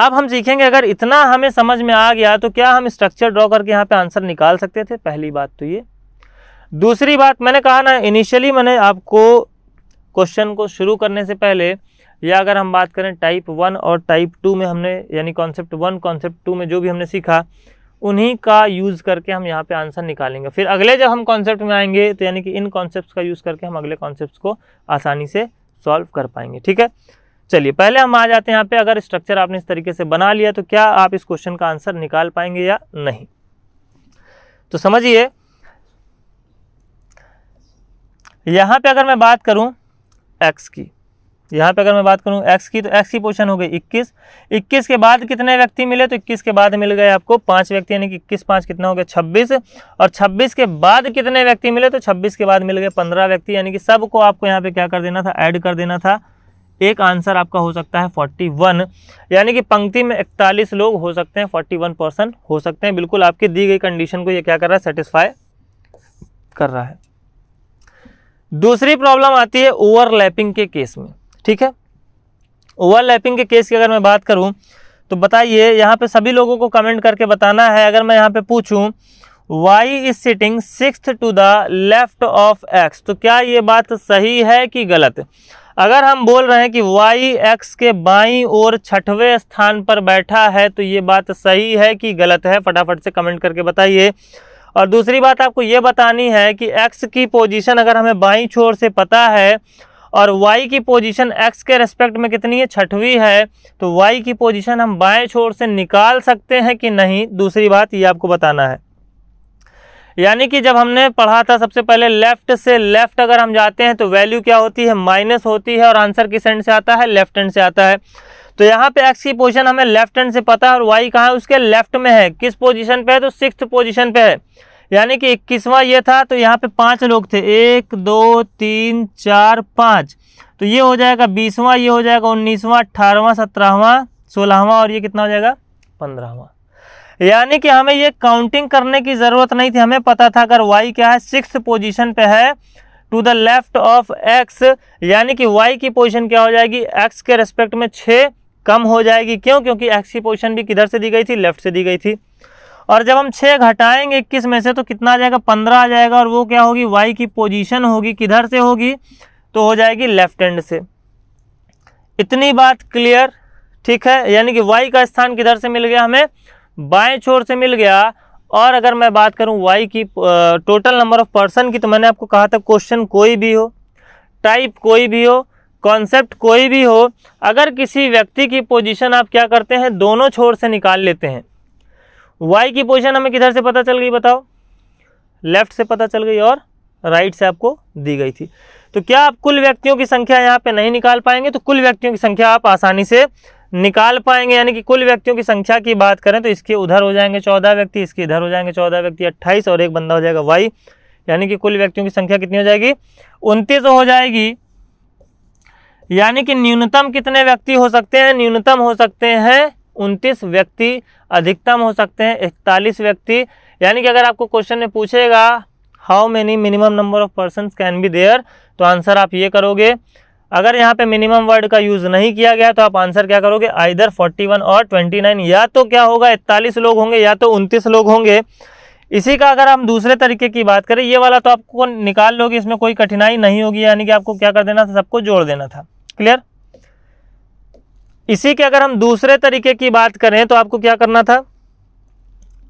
अब हम सीखेंगे अगर इतना हमें समझ में आ गया तो क्या हम स्ट्रक्चर ड्रॉ करके यहाँ पे आंसर निकाल सकते थे पहली बात तो ये दूसरी बात मैंने कहा ना इनिशियली मैंने आपको क्वेश्चन को शुरू करने से पहले या अगर हम बात करें टाइप वन और टाइप टू में हमने यानी कॉन्सेप्ट वन कॉन्सेप्ट टू में जो भी हमने सीखा उन्हीं का यूज़ करके हम यहाँ पे आंसर निकालेंगे फिर अगले जब हम कॉन्सेप्ट में आएंगे तो यानी कि इन कॉन्सेप्ट का यूज़ करके हम अगले कॉन्सेप्ट को आसानी से सॉल्व कर पाएंगे ठीक है चलिए पहले हम आ जाते हैं यहाँ पे अगर स्ट्रक्चर आपने इस तरीके से बना लिया तो क्या आप इस क्वेश्चन का आंसर निकाल पाएंगे या नहीं तो समझिए यहाँ पे अगर मैं बात करूँ एक्स की यहाँ पे अगर मैं बात करूँ एक्स की तो एक्स की पोजिशन हो गई इक्कीस इक्कीस के बाद कितने व्यक्ति मिले तो इक्कीस के बाद मिल गए आपको पाँच व्यक्ति यानी कि इक्कीस पाँच कितना हो गया छब्बीस और छब्बीस के बाद कितने व्यक्ति मिले तो छब्बीस के बाद मिल गए पंद्रह व्यक्ति यानी कि सबको आपको यहाँ पर क्या कर देना था ऐड कर देना था एक आंसर आपका हो सकता है 41 यानी कि पंक्ति में 41 लोग हो सकते हैं 41 परसेंट हो सकते हैं बिल्कुल आपकी दी गई कंडीशन को ये क्या कर रहा है सेटिस्फाई कर रहा है दूसरी प्रॉब्लम आती है ओवरलैपिंग के केस में ठीक है ओवरलैपिंग के केस की अगर मैं बात करूँ तो बताइए यहाँ पे सभी लोगों को कमेंट करके बताना है अगर मैं यहाँ पे पूछूँ Y is sitting six to the left of X तो क्या ये बात सही है कि गलत अगर हम बोल रहे हैं कि वाई एक्स के बाई और छठवें स्थान पर बैठा है तो ये बात सही है कि गलत है फटाफट से कमेंट करके बताइए और दूसरी बात आपको ये बतानी है कि एक्स की पोजीशन अगर हमें बाई छोर से पता है और वाई की पोजीशन एक्स के रेस्पेक्ट में कितनी है छठवीं है तो वाई की पोजीशन हम बाएं छोर से निकाल सकते हैं कि नहीं दूसरी बात ये आपको बताना है यानी कि जब हमने पढ़ा था सबसे पहले लेफ्ट से लेफ्ट अगर हम जाते हैं तो वैल्यू क्या होती है माइनस होती है और आंसर किस एंड से आता है लेफ्ट एंड से आता है तो यहाँ पे एक्स की पोजीशन हमें लेफ्ट हैंड से पता है और वाई कहाँ है उसके लेफ्ट में है किस पोजीशन पे है तो सिक्स पोजीशन पे है यानी कि इक्कीसवां ये था तो यहाँ पे पांच लोग थे एक दो तीन चार पाँच तो ये हो जाएगा बीसवां ये हो जाएगा उन्नीसवां अट्ठारहवां सत्रहवां सोलहवां और ये कितना हो जाएगा पंद्रहवां यानी कि हमें ये काउंटिंग करने की ज़रूरत नहीं थी हमें पता था अगर वाई क्या है सिक्स पोजिशन पे है to the left of X यानी कि वाई की पोजिशन क्या हो जाएगी एक्स के रेस्पेक्ट में छः कम हो जाएगी क्यों क्योंकि एक्स की पोजिशन भी किधर से दी गई थी लेफ्ट से दी गई थी और जब हम छः घटाएंगे इक्कीस में से तो कितना आ जाएगा पंद्रह आ जाएगा और वो क्या होगी वाई की पोजिशन होगी किधर से होगी तो हो जाएगी लेफ्ट हैंड से इतनी बात क्लियर ठीक है यानी कि वाई का स्थान किधर से मिल गया हमें बाएं छोर से मिल गया और अगर मैं बात करूं वाई की टोटल नंबर ऑफ पर्सन की तो मैंने आपको कहा था क्वेश्चन कोई भी हो टाइप कोई भी हो कॉन्सेप्ट कोई भी हो अगर किसी व्यक्ति की पोजीशन आप क्या करते हैं दोनों छोर से निकाल लेते हैं वाई की पोजिशन हमें किधर से पता चल गई बताओ लेफ्ट से पता चल गई और राइट से आपको दी गई थी तो क्या आप कुल व्यक्तियों की संख्या यहाँ पे नहीं निकाल पाएंगे तो कुल व्यक्तियों की संख्या आप आसानी से निकाल पाएंगे यानी कि कुल व्यक्तियों की संख्या की बात करें तो इसके उधर हो जाएंगे चौदह व्यक्ति इसके इधर हो जाएंगे चौदह व्यक्ति अट्ठाईस और एक बंदा हो जाएगा वाई यानी कि कुल व्यक्तियों की संख्या कितनी हो जाएगी उनतीस हो जाएगी यानी कि न्यूनतम कितने व्यक्ति हो सकते हैं न्यूनतम हो सकते हैं उनतीस व्यक्ति अधिकतम हो सकते हैं इकतालीस व्यक्ति यानी कि अगर आपको क्वेश्चन में पूछेगा how many minimum number of person can be there तो आंसर आप ये करोगे अगर यहाँ पे मिनिमम वर्ड का यूज़ नहीं किया गया तो आप आंसर क्या करोगे आइधर 41 और 29 या तो क्या होगा इकतालीस लोग होंगे या तो उनतीस लोग होंगे इसी का अगर हम दूसरे तरीके की बात करें ये वाला तो आपको निकाल लोगे इसमें कोई कठिनाई नहीं होगी यानी कि आपको क्या कर देना था सबको जोड़ देना था क्लियर इसी के अगर हम दूसरे तरीके की बात करें तो आपको क्या करना था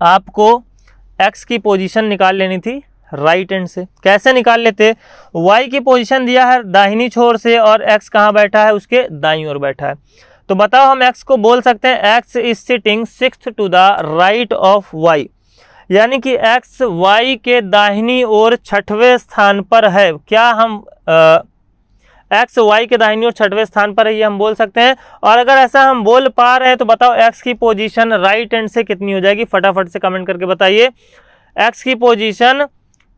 आपको एक्स की पोजीशन निकाल लेनी थी राइट एंड से कैसे निकाल लेते वाई की पोजीशन दिया है दाहिनी छोर से और एक्स कहाँ बैठा है उसके दाई ओर बैठा है तो बताओ हम एक्स को बोल सकते हैं X is sitting six to the right of Y यानी कि एक्स वाई के दाहिनी ओर छठवें स्थान पर है क्या हम आ, एक्स वाई के दाहिनी और छठवें स्थान पर है ये हम बोल सकते हैं और अगर ऐसा हम बोल पा रहे हैं तो बताओ एक्स की पोजीशन राइट एंड से कितनी हो जाएगी फटाफट से कमेंट करके बताइए एक्स की पोजीशन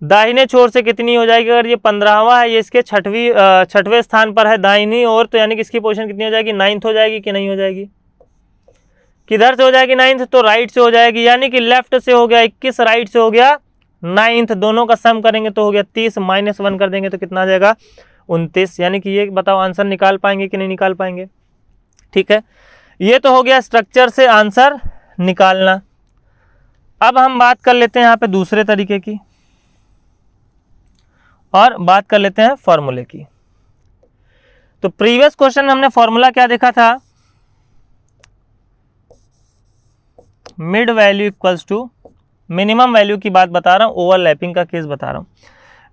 दाहिने छोर से कितनी हो जाएगी अगर ये पंद्रहवा है ये इसके छठवीं छठवें स्थान पर है दाहिनी और तो यानी कि इसकी पोजिशन कितनी हो जाएगी नाइन्थ हो जाएगी कि नहीं हो जाएगी किधर से हो जाएगी नाइन्थ तो राइट से हो जाएगी यानी कि लेफ्ट से हो गया इक्कीस राइट से हो गया नाइन्थ दोनों का सम करेंगे तो हो गया तीस माइनस वन कर देंगे तो कितना आ जाएगा उनतीस यानी कि ये बताओ आंसर निकाल पाएंगे कि नहीं निकाल पाएंगे ठीक है ये तो हो गया स्ट्रक्चर से आंसर निकालना अब हम बात कर लेते हैं यहाँ पे दूसरे तरीके की और बात कर लेते हैं फॉर्मूले की तो प्रीवियस क्वेश्चन में हमने फॉर्मूला क्या देखा था mid value equals to minimum value की बात बता रहा हूँ ओवरलैपिंग का केस बता रहा हूँ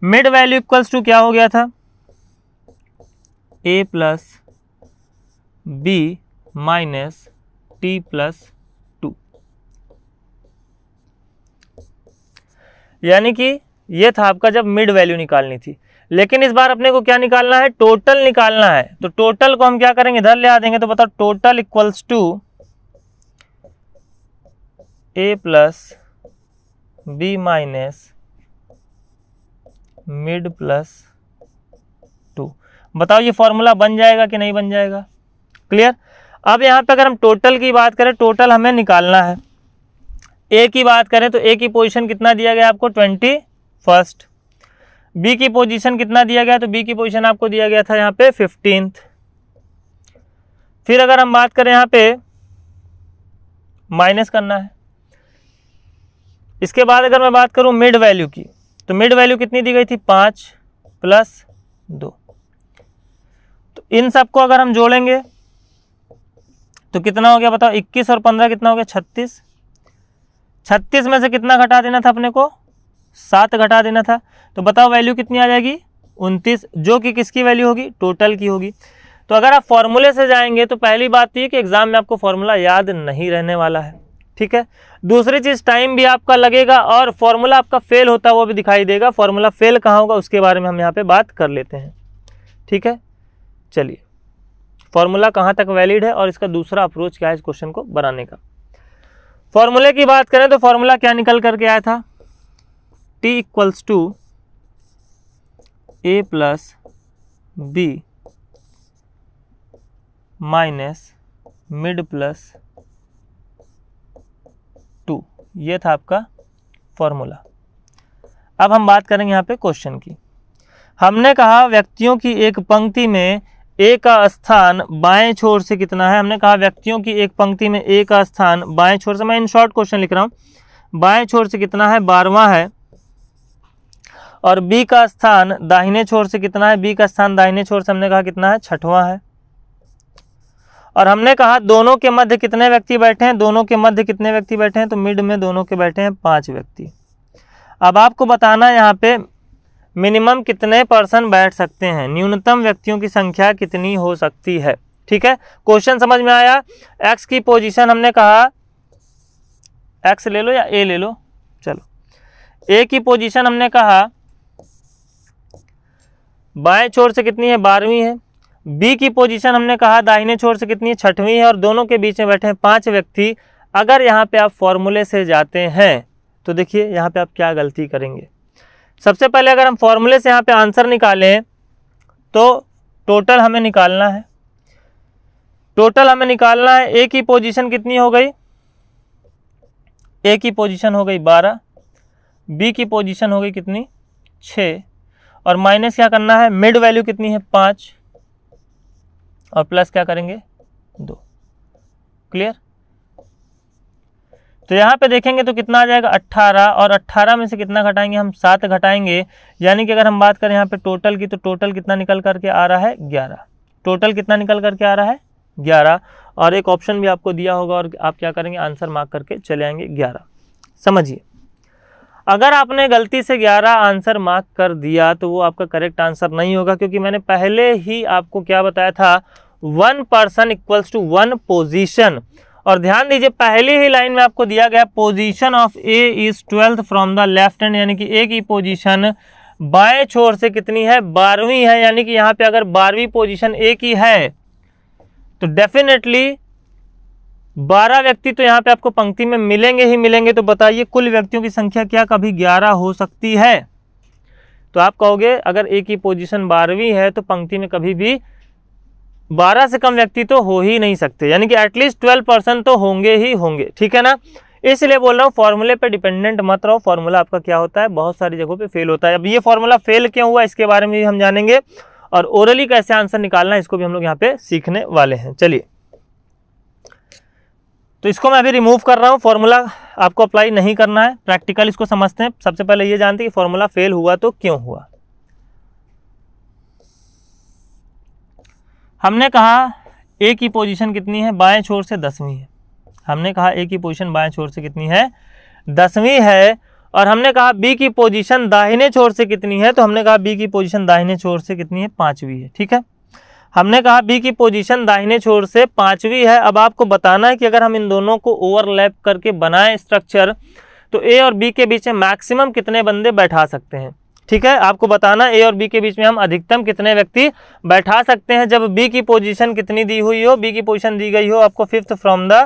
मिड वैल्यू इक्वल्स टू क्या हो गया था A plus B minus T plus two यानी कि ये था आपका जब मिड वैल्यू निकालनी थी लेकिन इस बार अपने को क्या निकालना है टोटल निकालना है तो टोटल को हम क्या करेंगे इधर ले आ देंगे तो बताओ total equals to A plus B minus mid plus बताओ ये फॉर्मूला बन जाएगा कि नहीं बन जाएगा क्लियर अब यहाँ पे अगर हम टोटल की बात करें टोटल हमें निकालना है ए की बात करें तो ए की पोजीशन कितना दिया गया आपको ट्वेंटी फर्स्ट बी की पोजीशन कितना दिया गया तो बी की पोजीशन आपको दिया गया था यहाँ पे फिफ्टींथ फिर अगर हम बात करें यहाँ पे माइनस करना है इसके बाद अगर मैं बात करूँ मिड वैल्यू की तो मिड वैल्यू कितनी दी गई थी पाँच प्लस दो इन सबको अगर हम जोड़ेंगे तो कितना हो गया बताओ इक्कीस और पंद्रह कितना हो गया छत्तीस छत्तीस में से कितना घटा देना था अपने को सात घटा देना था तो बताओ वैल्यू कितनी आ जाएगी उनतीस जो कि किसकी वैल्यू होगी टोटल की होगी तो अगर आप फॉर्मूले से जाएंगे तो पहली बात तो ये कि एग्ज़ाम में आपको फॉर्मूला याद नहीं रहने वाला है ठीक है दूसरी चीज़ टाइम भी आपका लगेगा और फॉर्मूला आपका फेल होता हुआ भी दिखाई देगा फॉर्मूला फेल कहाँ होगा उसके बारे में हम यहाँ पे बात कर लेते हैं ठीक है चलिए फॉर्मूला कहाँ तक वैलिड है और इसका दूसरा अप्रोच क्या है इस क्वेश्चन को बनाने का फॉर्मूले की बात करें तो फॉर्मूला क्या निकल करके आया था t equals to A plus B minus mid plus two ये था आपका फॉर्मूला अब हम बात करेंगे यहाँ पे क्वेश्चन की हमने कहा व्यक्तियों की एक पंक्ति में ए का स्थान बाएं छोर से कितना है हमने कहा व्यक्तियों की एक पंक्ति में ए का स्थान बाएं छोर से मैं इन शॉर्ट क्वेश्चन लिख रहा हूं बाएं छोर से कितना है बारवा है और बी का स्थान दाहिने छोर से कितना है बी का स्थान दाहिने छोर से हमने कहा कितना है छठवां है और हमने कहा दोनों के मध्य कितने व्यक्ति बैठे हैं दोनों के मध्य कितने व्यक्ति बैठे हैं तो मिड में दोनों के बैठे हैं पांच व्यक्ति अब आपको बताना यहाँ पे मिनिमम कितने पर्सन बैठ सकते हैं न्यूनतम व्यक्तियों की संख्या कितनी हो सकती है ठीक है क्वेश्चन समझ में आया एक्स की पोजीशन हमने कहा एक्स ले लो या ए ले लो चलो ए की पोजीशन हमने कहा बाएं छोर से कितनी है बारहवीं है बी की पोजीशन हमने कहा दाहिने छोर से कितनी है छठवीं है और दोनों के बीच में बैठे हैं पांच व्यक्ति अगर यहाँ पे आप फॉर्मूले से जाते हैं तो देखिए यहाँ पे आप क्या गलती करेंगे सबसे पहले अगर हम फॉर्मूले से यहाँ पे आंसर निकालें तो टोटल हमें निकालना है टोटल हमें निकालना है ए की पोजीशन कितनी हो गई ए की पोजीशन हो गई बारह बी की पोजीशन हो गई कितनी छ और माइनस क्या करना है मिड वैल्यू कितनी है पाँच और प्लस क्या करेंगे दो क्लियर तो यहाँ पे देखेंगे तो कितना आ जाएगा 18 और 18 में से कितना घटाएंगे हम सात घटाएंगे यानी कि अगर हम बात करें यहाँ पे टोटल की तो टोटल कितना निकल करके आ रहा है ग्यारह टोटल कितना निकल करके आ रहा है ग्यारह और एक ऑप्शन भी आपको दिया होगा और आप क्या करेंगे आंसर मार्क करके चले आएंगे ग्यारह समझिए अगर आपने गलती से 11 आंसर मार्क कर दिया तो वो आपका करेक्ट आंसर नहीं होगा क्योंकि मैंने पहले ही आपको क्या बताया था one person equals to one position और ध्यान दीजिए पहली ही लाइन में आपको दिया गया position of A is twelfth from the left hand यानी कि ए की पोजीशन बाएं छोर से कितनी है बारहवीं है यानी कि यहाँ पे अगर बारहवीं पोजीशन ए की है तो डेफिनेटली बारह व्यक्ति तो यहाँ पे आपको पंक्ति में मिलेंगे ही मिलेंगे तो बताइए कुल व्यक्तियों की संख्या क्या कभी ग्यारह हो सकती है तो आप कहोगे अगर ए की पोजिशन बारहवीं है तो पंक्ति में कभी भी बारह से कम व्यक्ति तो हो ही नहीं सकते यानी कि एटलीस्ट ट्वेल्व परसेंट तो होंगे ही होंगे ठीक है ना इसलिए बोल रहा हूँ फॉर्मूले पे डिपेंडेंट मत रहो फॉर्मूला आपका क्या होता है बहुत सारी जगहों पे फेल होता है अब ये फॉर्मूला फेल क्यों हुआ इसके बारे में भी हम जानेंगे और ओरली कैसे आंसर निकालना है इसको भी हम लोग यहाँ पे सीखने वाले हैं चलिए तो इसको मैं अभी रिमूव कर रहा हूँ फॉर्मूला आपको अप्लाई नहीं करना है प्रैक्टिकल इसको समझते हैं सबसे पहले ये जानते हैं कि फॉर्मूला फेल हुआ तो क्यों हुआ हमने कहा ए की पोजीशन कितनी है बाएं छोर से दसवीं है हमने कहा ए की पोजीशन बाएं छोर से कितनी है दसवीं है और हमने कहा बी की पोजीशन दाहिने छोर से कितनी है तो हमने कहा बी की पोजीशन दाहिने छोर से कितनी है पाँचवीं है ठीक है हमने कहा बी की पोजीशन दाहिने छोर से पाँचवीं है अब आपको बताना है कि अगर हम इन दोनों को ओवरलैप करके बनाएं स्ट्रक्चर तो ए और बी के बीच में मैक्सिमम कितने बंदे बैठा सकते हैं ठीक है आपको बताना ए और बी के बीच में हम अधिकतम कितने व्यक्ति बैठा सकते हैं जब बी की पोजीशन कितनी दी हुई हो बी की पोजीशन दी गई हो आपको फिफ्थ फ्रॉम द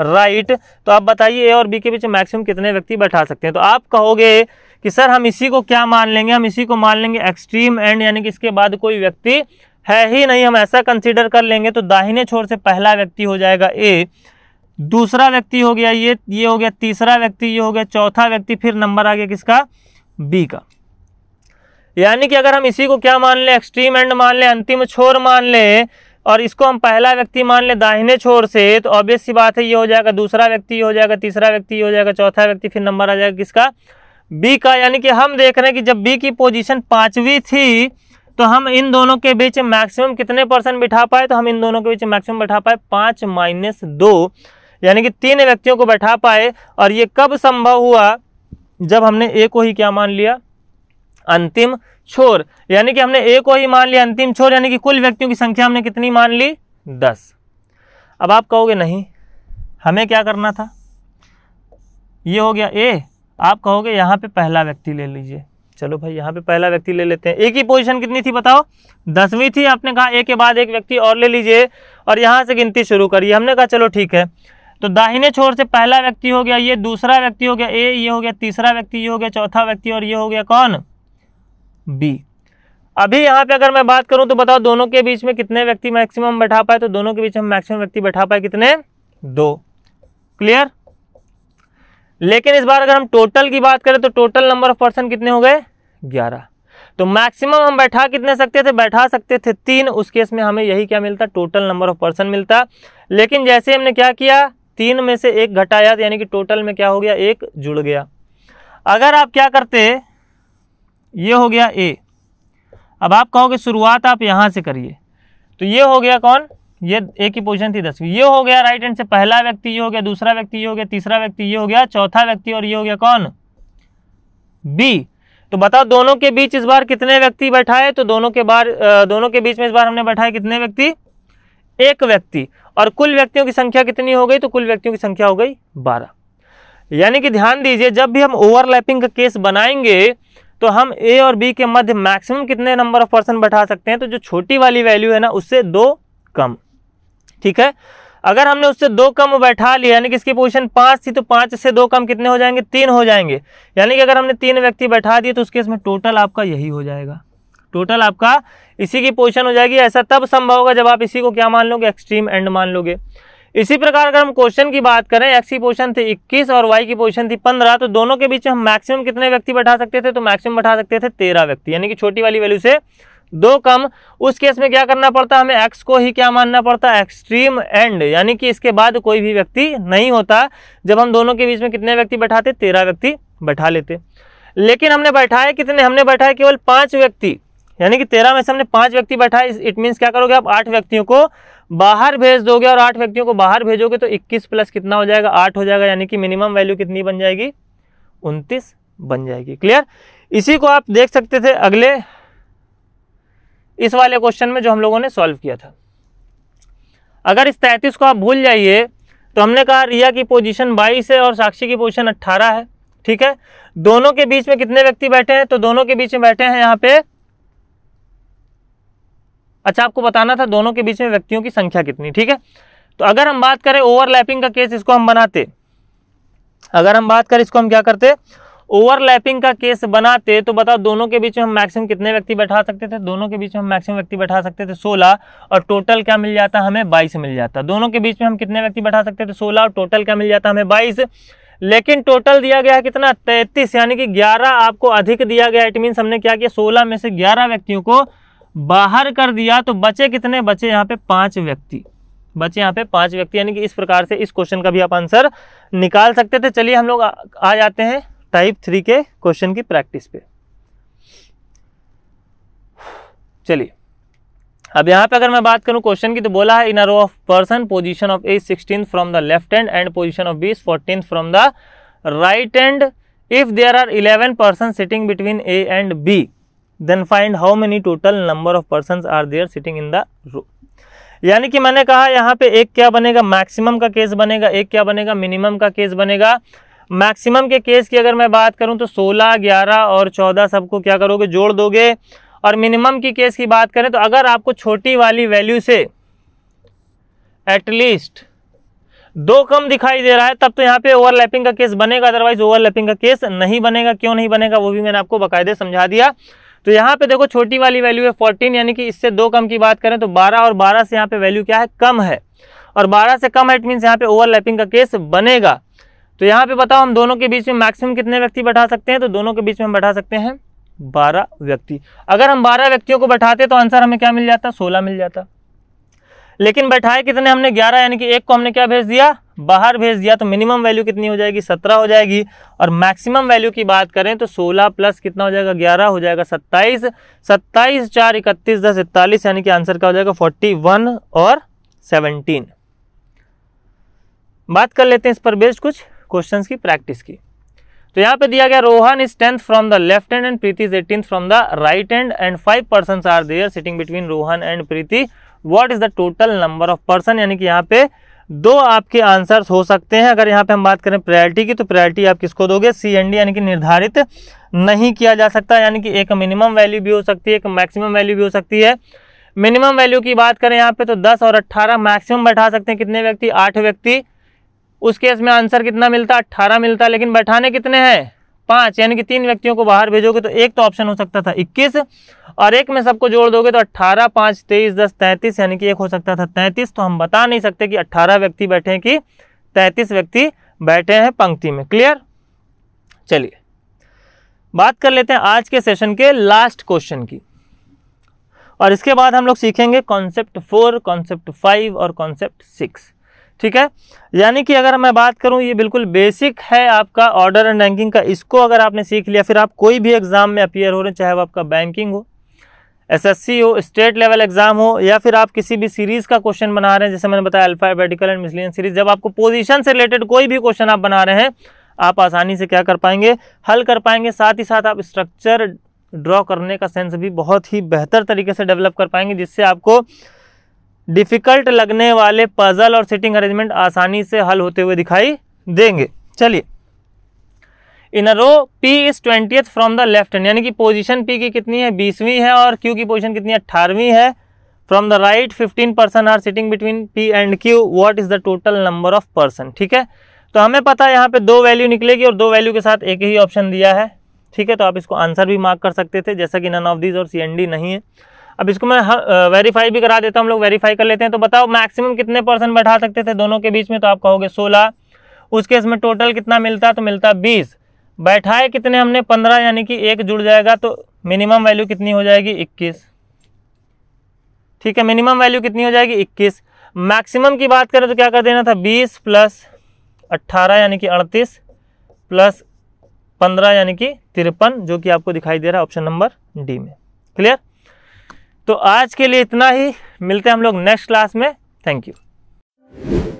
राइट तो आप बताइए ए और बी के बीच मैक्सिमम कितने व्यक्ति बैठा सकते हैं तो आप कहोगे कि सर हम इसी को क्या मान लेंगे हम इसी को मान लेंगे एक्सट्रीम एंड यानी कि इसके बाद कोई व्यक्ति है ही नहीं हम ऐसा कंसिडर कर लेंगे तो दाहिने छोर से पहला व्यक्ति हो जाएगा ए दूसरा व्यक्ति हो गया ये ये हो गया तीसरा व्यक्ति ये हो गया चौथा व्यक्ति फिर नंबर आ गया किसका बी का यानी कि अगर हम इसी को क्या मान लें एक्सट्रीम एंड मान लें अंतिम छोर मान लें और इसको हम पहला व्यक्ति मान लें दाहिने छोर से तो ऑब्वियस सी बात है ये हो जाएगा दूसरा व्यक्ति हो जाएगा तीसरा व्यक्ति हो जाएगा चौथा व्यक्ति फिर नंबर आ जाएगा किसका बी का यानी कि हम देख रहे हैं कि जब बी की पोजिशन पाँचवीं थी तो हम इन दोनों के बीच मैक्सिमम कितने परसेंट बिठा पाए तो हम इन दोनों के बीच मैक्सिमम बैठा पाए पाँच माइनस दो यानी कि तीन व्यक्तियों को बैठा पाए और ये कब संभव हुआ जब हमने ए को ही क्या मान लिया अंतिम छोर यानी कि हमने ए को ही मान लिया अंतिम छोर यानी कि कुल व्यक्तियों की संख्या हमने कितनी मान ली दस अब आप कहोगे नहीं हमें क्या करना था ये हो गया ए आप कहोगे यहाँ पे पहला व्यक्ति ले लीजिए चलो भाई यहाँ पे पहला व्यक्ति ले लेते हैं ए की पोजीशन कितनी थी बताओ दसवीं थी आपने कहा ए के बाद एक व्यक्ति और ले लीजिए और यहाँ से गिनती शुरू करिए हमने कहा चलो ठीक है तो दाहिने छोर से पहला व्यक्ति हो गया ये दूसरा व्यक्ति हो गया ए ये हो गया तीसरा व्यक्ति ये हो गया चौथा व्यक्ति और ये हो गया कौन बी अभी यहाँ पे अगर मैं बात करूँ तो बताओ दोनों के बीच में कितने व्यक्ति मैक्सिमम बैठा पाए तो दोनों के बीच हम मैक्सिमम व्यक्ति बैठा पाए कितने दो क्लियर लेकिन इस बार अगर हम टोटल की बात करें तो टोटल नंबर ऑफ पर्सन कितने हो गए ग्यारह तो मैक्सिमम हम बैठा कितने सकते थे बैठा सकते थे तीन उस केस में हमें यही क्या मिलता टोटल नंबर ऑफ पर्सन मिलता लेकिन जैसे हमने क्या किया तीन में से एक घटाया यानी कि टोटल में क्या हो गया एक जुड़ गया अगर आप क्या करते ये हो गया ए अब आप कहोगे शुरुआत आप यहाँ से करिए तो ये हो गया कौन ये ए की पोजिशन थी दसवीं ये हो गया राइट हैंड से पहला व्यक्ति ये हो गया दूसरा व्यक्ति ये हो गया तीसरा व्यक्ति ये हो गया चौथा व्यक्ति और ये हो गया कौन बी तो बताओ दोनों के बीच इस बार कितने व्यक्ति बैठाए तो दोनों के बार दोनों के बीच में इस बार हमने बैठाए कितने व्यक्ति एक व्यक्ति और कुल व्यक्तियों की संख्या कितनी हो गई तो कुल व्यक्तियों की संख्या हो गई बारह यानी कि ध्यान दीजिए जब भी हम ओवरलैपिंग का केस बनाएंगे तो हम ए और बी के मध्य मैक्सिमम कितने नंबर ऑफ पर्सन बैठा सकते हैं तो जो छोटी वाली वैल्यू है ना उससे दो कम ठीक है अगर हमने उससे दो कम बैठा लिया यानी कि इसकी पोजीशन पाँच थी तो पाँच से दो कम कितने हो जाएंगे तीन हो जाएंगे यानी कि अगर हमने तीन व्यक्ति बैठा दिए तो उसके इसमें टोटल आपका यही हो जाएगा टोटल आपका इसी की पोजीशन हो जाएगी ऐसा तब संभव होगा जब आप इसी को क्या मान लोगे एक्सट्रीम एंड मान लोगे इसी प्रकार अगर हम क्वेश्चन की बात करें एक्स की पोजिशन थी इक्कीस और वाई की पोजिशन थी पंद्रह तो दोनों के बीच हम मैक्सिमम कितने व्यक्ति बैठा सकते थे तो मैक्सिमम बैठा सकते थे तेरह व्यक्ति यानी कि छोटी वाली वैल्यू से दो कम उस केस में क्या करना पड़ता हमें एक्स को ही क्या मानना पड़ता है एक्सट्रीम एंड यानी कि इसके बाद कोई भी व्यक्ति नहीं होता जब हम दोनों के बीच में कितने व्यक्ति बैठाते तेरह व्यक्ति बैठा लेते लेकिन हमने बैठाए कितने हमने बैठाए केवल पाँच व्यक्ति यानी कि तेरह में से हमने पाँच व्यक्ति बैठाए इट मीन्स क्या करोगे आप आठ व्यक्तियों को बाहर भेज दोगे और आठ व्यक्तियों को बाहर भेजोगे तो इक्कीस प्लस कितना हो जाएगा आठ हो जाएगा यानी कि मिनिमम वैल्यू कितनी बन जाएगी उनतीस बन जाएगी क्लियर इसी को आप देख सकते थे अगले इस वाले क्वेश्चन में जो हम लोगों ने सॉल्व किया था अगर इस तैतीस को आप भूल जाइए तो हमने कहा रिया की पोजीशन बाईस है और साक्षी की पोजीशन अट्ठारह है ठीक है दोनों के बीच में कितने व्यक्ति बैठे हैं तो दोनों के बीच में बैठे हैं यहाँ पे अच्छा आपको बताना था दोनों के बीच में व्यक्तियों की संख्या कितनी ठीक है तो अगर हम बात करें ओवरलैपिंग का केस इसको हम बनाते अगर हम बात करें इसको हम क्या करते ओवरलैपिंग का केस बनाते तो बताओ दोनों के बीच में हम मैक्सिमम कितने व्यक्ति बैठा सकते थे दोनों के बीच में हम मैक्सिमम व्यक्ति बैठा सकते थे 16 और टोटल क्या मिल जाता हमें 22 मिल जाता दोनों के बीच में हम कितने व्यक्ति बैठा सकते थे 16 और टोटल क्या मिल जाता हमें 22 लेकिन टोटल दिया गया कितना तैतीस यानी कि ग्यारह आपको अधिक दिया गया इट मीन्स हमने क्या किया सोलह में से ग्यारह व्यक्तियों को बाहर कर दिया तो बचे कितने बचे यहाँ पे पांच व्यक्ति बचे यहाँ पे पांच व्यक्ति यानी कि इस प्रकार से इस क्वेश्चन का भी आप आंसर निकाल सकते थे चलिए हम लोग आ, जाते हैं टाइप थ्री के क्वेश्चन की प्रैक्टिस पे चलिए अब यहाँ पे अगर मैं बात करूँ क्वेश्चन की तो बोला है in a row of person position of A sixteen from the left end end position of B is fourteen from the right end if there are eleven person sitting between A and B then find how many total number of person are there sitting in the row यानी कि मैंने कहा यहाँ पे एक क्या बनेगा maximum का केस बनेगा एक क्या बनेगा मिनिमम का केस बनेगा मैक्सिमम के केस की अगर मैं बात करूं तो 16, 11 और 14 सबको क्या करोगे जोड़ दोगे और मिनिमम की केस की बात करें तो अगर आपको छोटी वाली वैल्यू से एटलीस्ट दो कम दिखाई दे रहा है तब तो यहाँ पे ओवरलैपिंग का केस बनेगा अदरवाइज ओवरलैपिंग का केस नहीं बनेगा क्यों नहीं बनेगा वो भी मैंने आपको बाकायदे समझा दिया तो यहाँ पे देखो छोटी वाली वैल्यू है फोर्टीन यानी कि इससे दो कम की बात करें तो बारह और बारह से यहाँ पे वैल्यू क्या है कम है और बारह से कम है इट मीन्स यहाँ पे ओवरलैपिंग का केस बनेगा तो यहाँ पे बताओ हम दोनों के बीच में मैक्सिमम कितने व्यक्ति बैठा सकते हैं तो दोनों के बीच में हम बैठा सकते हैं बारह व्यक्ति अगर हम बारह व्यक्तियों को बैठाते तो आंसर हमें क्या मिल जाता सोलह मिल जाता लेकिन बैठाए कितने हमने ग्यारह यानी कि एक को हमने क्या भेज दिया बाहर भेज दिया तो मिनिमम वैल्यू कितनी हो जाएगी सत्रह हो जाएगी और मैक्सिमम वैल्यू की बात करें तो सोलह प्लस कितना हो जाएगा ग्यारह हो जाएगा सत्ताईस सत्ताईस चार इकतीस दस इकतालीस यानी कि आंसर क्या हो जाएगा फोर्टी वन और सेवनटीन बात कर लेते हैं इस पर बेस्ड कुछ क्वेश्चंस की प्रैक्टिस की तो यहाँ पे दिया गया Rohan is tenth from the left end end Preeti is eighteen from the right end end five person are there sitting between Rohan and Preeti what is the total number of person यानी कि यहाँ पे दो आपके आंसर्स हो सकते हैं अगर यहाँ पे हम बात करें प्रायोरिटी की तो प्रायोरिटी आप किसको दोगे सी एन डी यानी कि निर्धारित नहीं किया जा सकता यानी कि एक मिनिमम वैल्यू भी हो सकती है एक मैक्सिमम वैल्यू भी हो सकती है मिनिमम वैल्यू की बात करें यहाँ पे तो 10 और 18 मैक्सिमम बैठा सकते हैं कितने व्यक्ति आठ व्यक्ति उस केस में आंसर कितना मिलता है अट्ठारह मिलता लेकिन बैठाने कितने हैं पाँच यानी कि तीन व्यक्तियों को बाहर भेजोगे तो एक तो ऑप्शन हो सकता था इक्कीस और एक में सबको जोड़ दोगे तो अट्ठारह पाँच तेईस दस तैंतीस यानी कि एक हो सकता था तैंतीस तो हम बता नहीं सकते कि अट्ठारह व्यक्ति बैठे हैं कि तैंतीस व्यक्ति बैठे हैं पंक्ति में क्लियर चलिए बात कर लेते हैं आज के सेशन के लास्ट क्वेश्चन की और इसके बाद हम लोग सीखेंगे कॉन्सेप्ट फोर कॉन्सेप्ट फाइव और कॉन्सेप्ट सिक्स ठीक है यानी कि अगर मैं बात करूं ये बिल्कुल बेसिक है आपका ऑर्डर एंड रैंकिंग का इसको अगर आपने सीख लिया फिर आप कोई भी एग्ज़ाम में अपियर हो रहे हैं चाहे वो आपका बैंकिंग हो एसएससी हो स्टेट लेवल एग्ज़ाम हो या फिर आप किसी भी सीरीज़ का क्वेश्चन बना रहे हैं जैसे मैंने बताया अल्फ़ाबेटिकल एंड मिसलियन सीरीज़ जब आपको पोजिशन से रिलेटेड कोई भी क्वेश्चन आप बना रहे हैं आप आसानी से क्या कर पाएंगे हल कर पाएंगे साथ ही साथ आप स्ट्रक्चर ड्रॉ करने का सेंस भी बहुत ही बेहतर तरीके से डेवलप कर पाएंगे जिससे आपको डिफिकल्ट लगने वाले पजल और सिटिंग अरेंजमेंट आसानी से हल होते हुए दिखाई देंगे चलिए in row P is twenty from the left hand यानी कि पोजीशन पी की कितनी है बीसवीं है और क्यू की पोजीशन कितनी है अट्ठारहवीं है from the right fifteen person are sitting between P and Q what is the total number of person ठीक है तो हमें पता है यहाँ पे दो वैल्यू निकलेगी और दो वैल्यू के साथ एक ही ऑप्शन दिया है ठीक है तो आप इसको आंसर भी मार्क कर सकते थे जैसा कि नन ऑफ दीज और सी नहीं है अब इसको मैं वेरीफाई भी करा देता हूँ हम लोग वेरीफाई कर लेते हैं तो बताओ मैक्सिमम कितने परसेंट बैठा सकते थे दोनों के बीच में तो आप कहोगे सोलह उस केस में टोटल कितना मिलता तो मिलता बीस बैठाए कितने हमने पंद्रह यानी कि एक जुड़ जाएगा तो मिनिमम वैल्यू कितनी हो जाएगी इक्कीस ठीक है मिनिमम वैल्यू कितनी हो जाएगी इक्कीस मैक्सिमम की बात करें तो क्या कर देना था बीस प्लस अट्ठारह यानी कि अड़तीस प्लस पंद्रह यानी कि तिरपन जो कि आपको दिखाई दे रहा है ऑप्शन नंबर डी में क्लियर तो आज के लिए इतना ही मिलते हैं हम लोग नेक्स्ट क्लास में थैंक यू